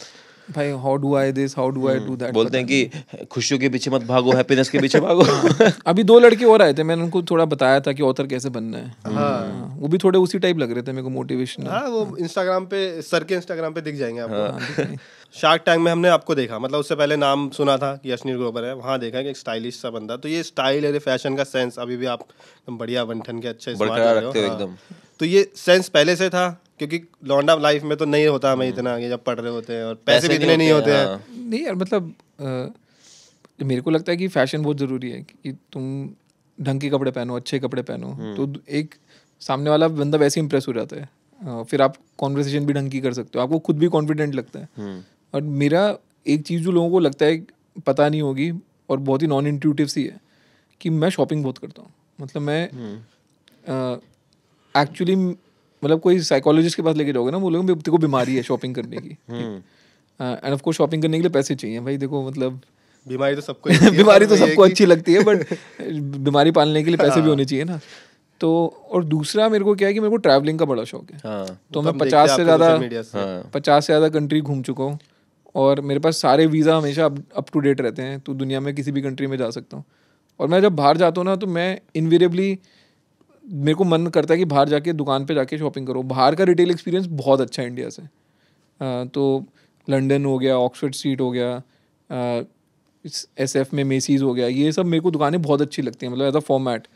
भाई how do I this how do I do that बोलते हैं कि खुशियों के पीछे मत भागो हैप्पीनेस के पीछे हाँ। भागो (laughs) अभी दो लड़के और आए थे मैंने उनको थोड़ा बताया था कि ऑथर कैसे बनना है हाँ।, हाँ। वो भी थोड़े उसी टाइप लग रहे थे मेरे को मोटिवेशन हाँ वो इंस्टाग्राम पे सर के इंस्टाग्राम पे दिख जाएंगे आपको शार्क हाँ। टैंक में हमने आपको देखा मतलब उससे पहले नाम सुना था कि अश्नीर ग्रोवर है वहाँ देखा कि एक स्टाइलिश सा बंदा तो ये स्टाइल है फैशन का सेंस अभी भी आप बढ़िया बंठन के अच्छे बरकरार रखते हो एकदम तो ये सेंस पहले से था क्योंकि लौंडा लाइफ में तो नहीं होता हमें हम्म। इतना आगे जब पढ़ रहे होते हैं और पैसे भी इतने नहीं होते हैं नहीं यार मतलब मेरे को लगता है कि फैशन बहुत ज़रूरी है कि तुम ढंग के कपड़े पहनो अच्छे कपड़े पहनो हम्म। तो एक सामने वाला बंदा वैसे इंप्रेस हो जाता है फिर आप कॉन्वर्सेशन भी ढंग की कर सकते हो आपको खुद भी कॉन्फिडेंट लगता है हम्म। और मेरा एक चीज़ जो लोगों को लगता है पता नहीं होगी और बहुत ही नॉन इंट्यूटिव सी है कि मैं शॉपिंग बहुत करता हूँ मतलब मैं एक्चुअली मतलब कोई साइकोलॉजिस्ट के पास लेके जाओगे ना वो लोग बीमारी है शॉपिंग करने की एंड ऑफ कोर्स शॉपिंग करने के लिए पैसे चाहिए भाई देखो मतलब बीमारी तो सबको (laughs) बीमारी तो सबको अच्छी लगती है बट (laughs) बीमारी पालने के लिए पैसे भी हाँ। होने चाहिए ना तो और दूसरा मेरे को क्या है कि मेरे को ट्रैवलिंग का बड़ा शौक है हाँ, तो मैं हाँ, पचास से ज़्यादा पचास से ज़्यादा कंट्री घूम चुका हूँ और मेरे पास सारे वीज़ा हमेशा अप टू डेट रहते हैं तो दुनिया में किसी भी कंट्री में जा सकता हूँ और मैं जब बाहर जाता हूँ ना तो मैं इनविरेबली मेरे को मन करता है कि बाहर जाके दुकान पे जाके शॉपिंग करो बाहर का रिटेल एक्सपीरियंस बहुत अच्छा है इंडिया से आ, तो लंदन हो गया ऑक्सफर्ड स्ट्रीट हो गया एस एफ में मेसीज हो गया ये सब मेरे को दुकानें बहुत अच्छी लगती हैं मतलब एज अ फॉर्मेट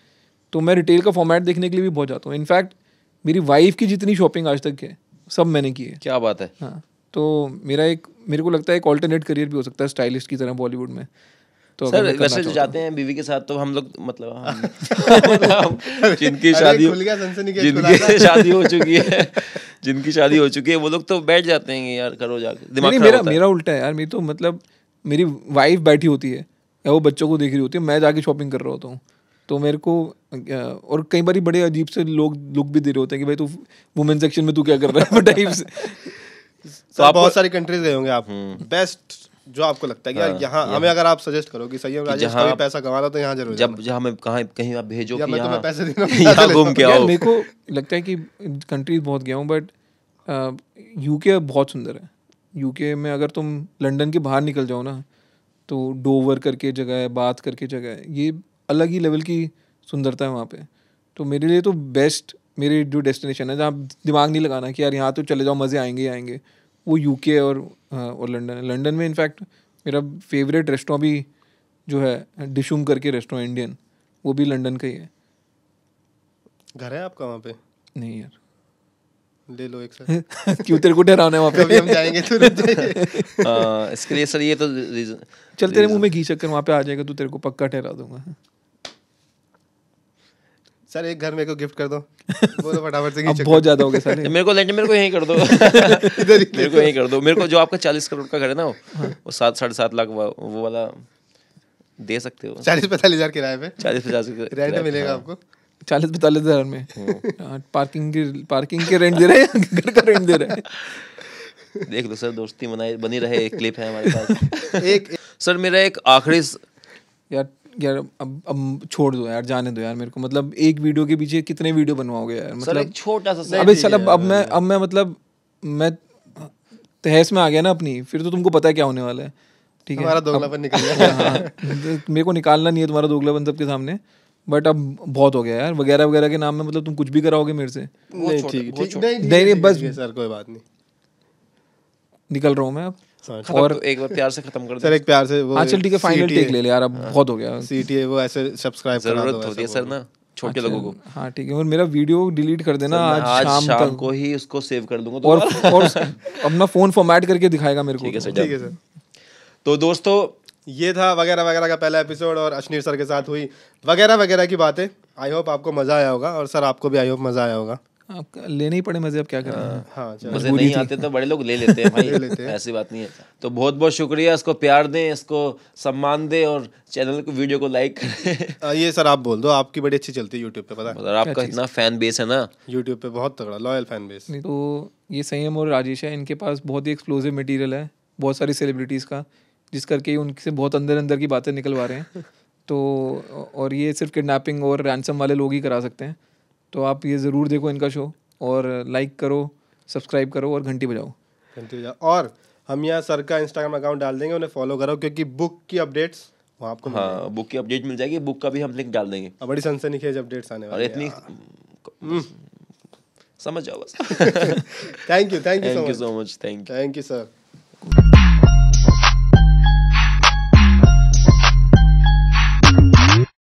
तो मैं रिटेल का फॉर्मेट देखने के लिए भी बहुत जाता हूँ इनफैक्ट मेरी वाइफ की जितनी शॉपिंग आज तक है सब मैंने की है क्या बात है हाँ तो मेरा एक मेरे को लगता है एक ऑल्टरनेट करियर भी हो सकता है स्टाइलिस्ट की तरह बॉलीवुड में तो सर वैसे जो तो। जाते हैं बीवी के साथ तो हम लोग मतलब हम (laughs) जिनकी शादी जिनकी (laughs) शादी हो चुकी है जिनकी शादी हो चुकी है वो लोग तो बैठ जाते हैं यार करो जाके दिमाग मेरा मेरा उल्टा है यार मेरी तो मतलब मेरी वाइफ बैठी होती है वो बच्चों को देख रही होती है मैं जाके शॉपिंग कर रहा होता हूँ तो मेरे को और कई बार बड़े अजीब से लोग लुक भी दे रहे होते हैं कि भाई तू वुमेन सेक्शन में तू क्या कर रहा है (laughs) तो बहुत सारी कंट्रीज गए होंगे आप बेस्ट हम्म। जो आपको लगता है कि हाँ, यहाँ हमें अगर आप सजेस्ट करो कि सही है जहाँ कभी पैसा कमाना तो यहाँ जरूर जब जहाँ मैं कहाँ कहीं आप भेजो कि यहाँ पैसे देना (laughs) तो घूम के आओ मेरे को लगता है कि कंट्रीज बहुत गया हूँ बट यूके बहुत सुंदर है यूके में अगर तुम लंदन के बाहर निकल जाओ ना तो डोवर करके जगह है बात करके जगह है ये अलग ही लेवल की सुंदरता है वहाँ पे तो मेरे लिए तो बेस्ट मेरे जो डेस्टिनेशन है जहाँ दिमाग नहीं लगाना कि यार यहाँ तो चले जाओ मज़े आएंगे आएंगे वो यूके और हाँ, और लंदन है लंदन में इनफैक्ट मेरा फेवरेट रेस्टोरेंट भी जो है डिशुम करके रेस्टोरेंट इंडियन वो भी लंदन का ही है घर है आपका वहाँ पे नहीं यार ले लो एक साथ (laughs) क्यों तेरे को डराना है वहाँ पे अभी हम जाएंगे तो आ, (laughs) हाँ, इसके लिए सर ये तो रीजन चल तेरे मुंह में घी चक्कर वहाँ पे आ जाएगा तो तेरे को पक्का ठहरा दूंगा सर एक घर मेरे को गिफ्ट कर दो बोलो (laughs) तो फटाफट से अब बहुत ज्यादा हो गया सर (laughs) मेरे को लेंगे मेरे को यहीं कर दो (laughs) इधर ही मेरे को यहीं कर दो मेरे को जो आपका चालीस करोड़ का घर है ना वो हाँ। सात साढ़े सात लाख वो वाला दे सकते हो चालीस पैंतालीस हजार किराए पे चालीस पचास तो किराए मिलेगा हाँ। आपको चालीस पैंतालीस हजार में पार्किंग हाँ। की पार्किंग के रेंट दे रहे हैं घर का रेंट दे रहे हैं देख लो सर दोस्ती बनाई बनी रहे एक क्लिप है हमारे पास एक सर मेरा एक आखिरी यार यार अब अब छोड़ दो यार जाने दो यार मेरे को मतलब एक वीडियो के पीछे कितने वीडियो बनवाओगे यार मतलब छोटा सा चल अब अब मैं अब मैं मतलब मैं तहस में आ गया ना अपनी फिर तो तुमको पता है क्या होने वाला है ठीक है दोगलापन (laughs) निकल गया हाँ, हाँ। मेरे को निकालना नहीं है तुम्हारा दोगलापन सबके सामने बट अब बहुत हो गया यार वगैरह वगैरह के नाम में मतलब तुम कुछ भी कराओगे मेरे से नहीं ठीक नहीं नहीं बस सर कोई बात नहीं निकल रहा हूँ मैं अब और तो एक बार प्यार से खत्म कर सर एक प्यार से वो हाँ, चल ठीक है फाइनल टेक ले ले यार अब हाँ। बहुत हो गया सीटीए वो ऐसे सब्सक्राइब करा दो होती है सर ना छोटे अच्छा, लोगों को हाँ ठीक है और मेरा वीडियो डिलीट कर देना आज, आज शाम, शाम तक को ही उसको सेव कर दूंगा तो और (laughs) और अपना फोन फॉर्मेट करके दिखाएगा मेरे को ठीक है तो। सर ठीक है सर तो दोस्तों ये था वगैरह वगैरह का पहला एपिसोड और अश्नीर सर के साथ हुई वगैरह वगैरह की बातें आई होप आपको मज़ा आया होगा और सर आपको भी आई होप मज़ा आया होगा आप हाँ, लेने ही पड़े मजे अब क्या करें हाँ, हाँ मजे नहीं आते तो बड़े लोग ले लेते हैं (laughs) भाई ले लेते हैं। ऐसी बात नहीं है तो बहुत बहुत शुक्रिया इसको प्यार दें इसको सम्मान दें और चैनल को वीडियो को लाइक करें ये सर आप बोल दो आपकी बड़ी अच्छी चलती है यूट्यूब पे पता है मतलब आपका इतना फैन बेस है ना यूट्यूब पे बहुत तगड़ा लॉयल फैन बेस तो ये संयम और राजेश है इनके पास बहुत ही एक्सक्लूसिव मटीरियल है बहुत सारी सेलिब्रिटीज़ का जिस करके उनसे बहुत अंदर अंदर की बातें निकलवा रहे हैं (laughs) तो और ये सिर्फ किडनैपिंग और रैनसम वाले लोग ही करा सकते हैं तो आप ये ज़रूर देखो इनका शो और लाइक करो सब्सक्राइब करो और घंटी बजाओ घंटी बजाओ और हम यहाँ सर का इंस्टाग्राम अकाउंट डाल देंगे उन्हें फॉलो करो क्योंकि बुक की अपडेट्स आपको हाँ बुक की अपडेट मिल जाएगी बुक का भी हम लिंक डाल देंगे बड़ी सनसनी खेज अपडेट्स आने वाले इतनी हम्म, समझ जाओ बस thank you thank you thank so much thank you sir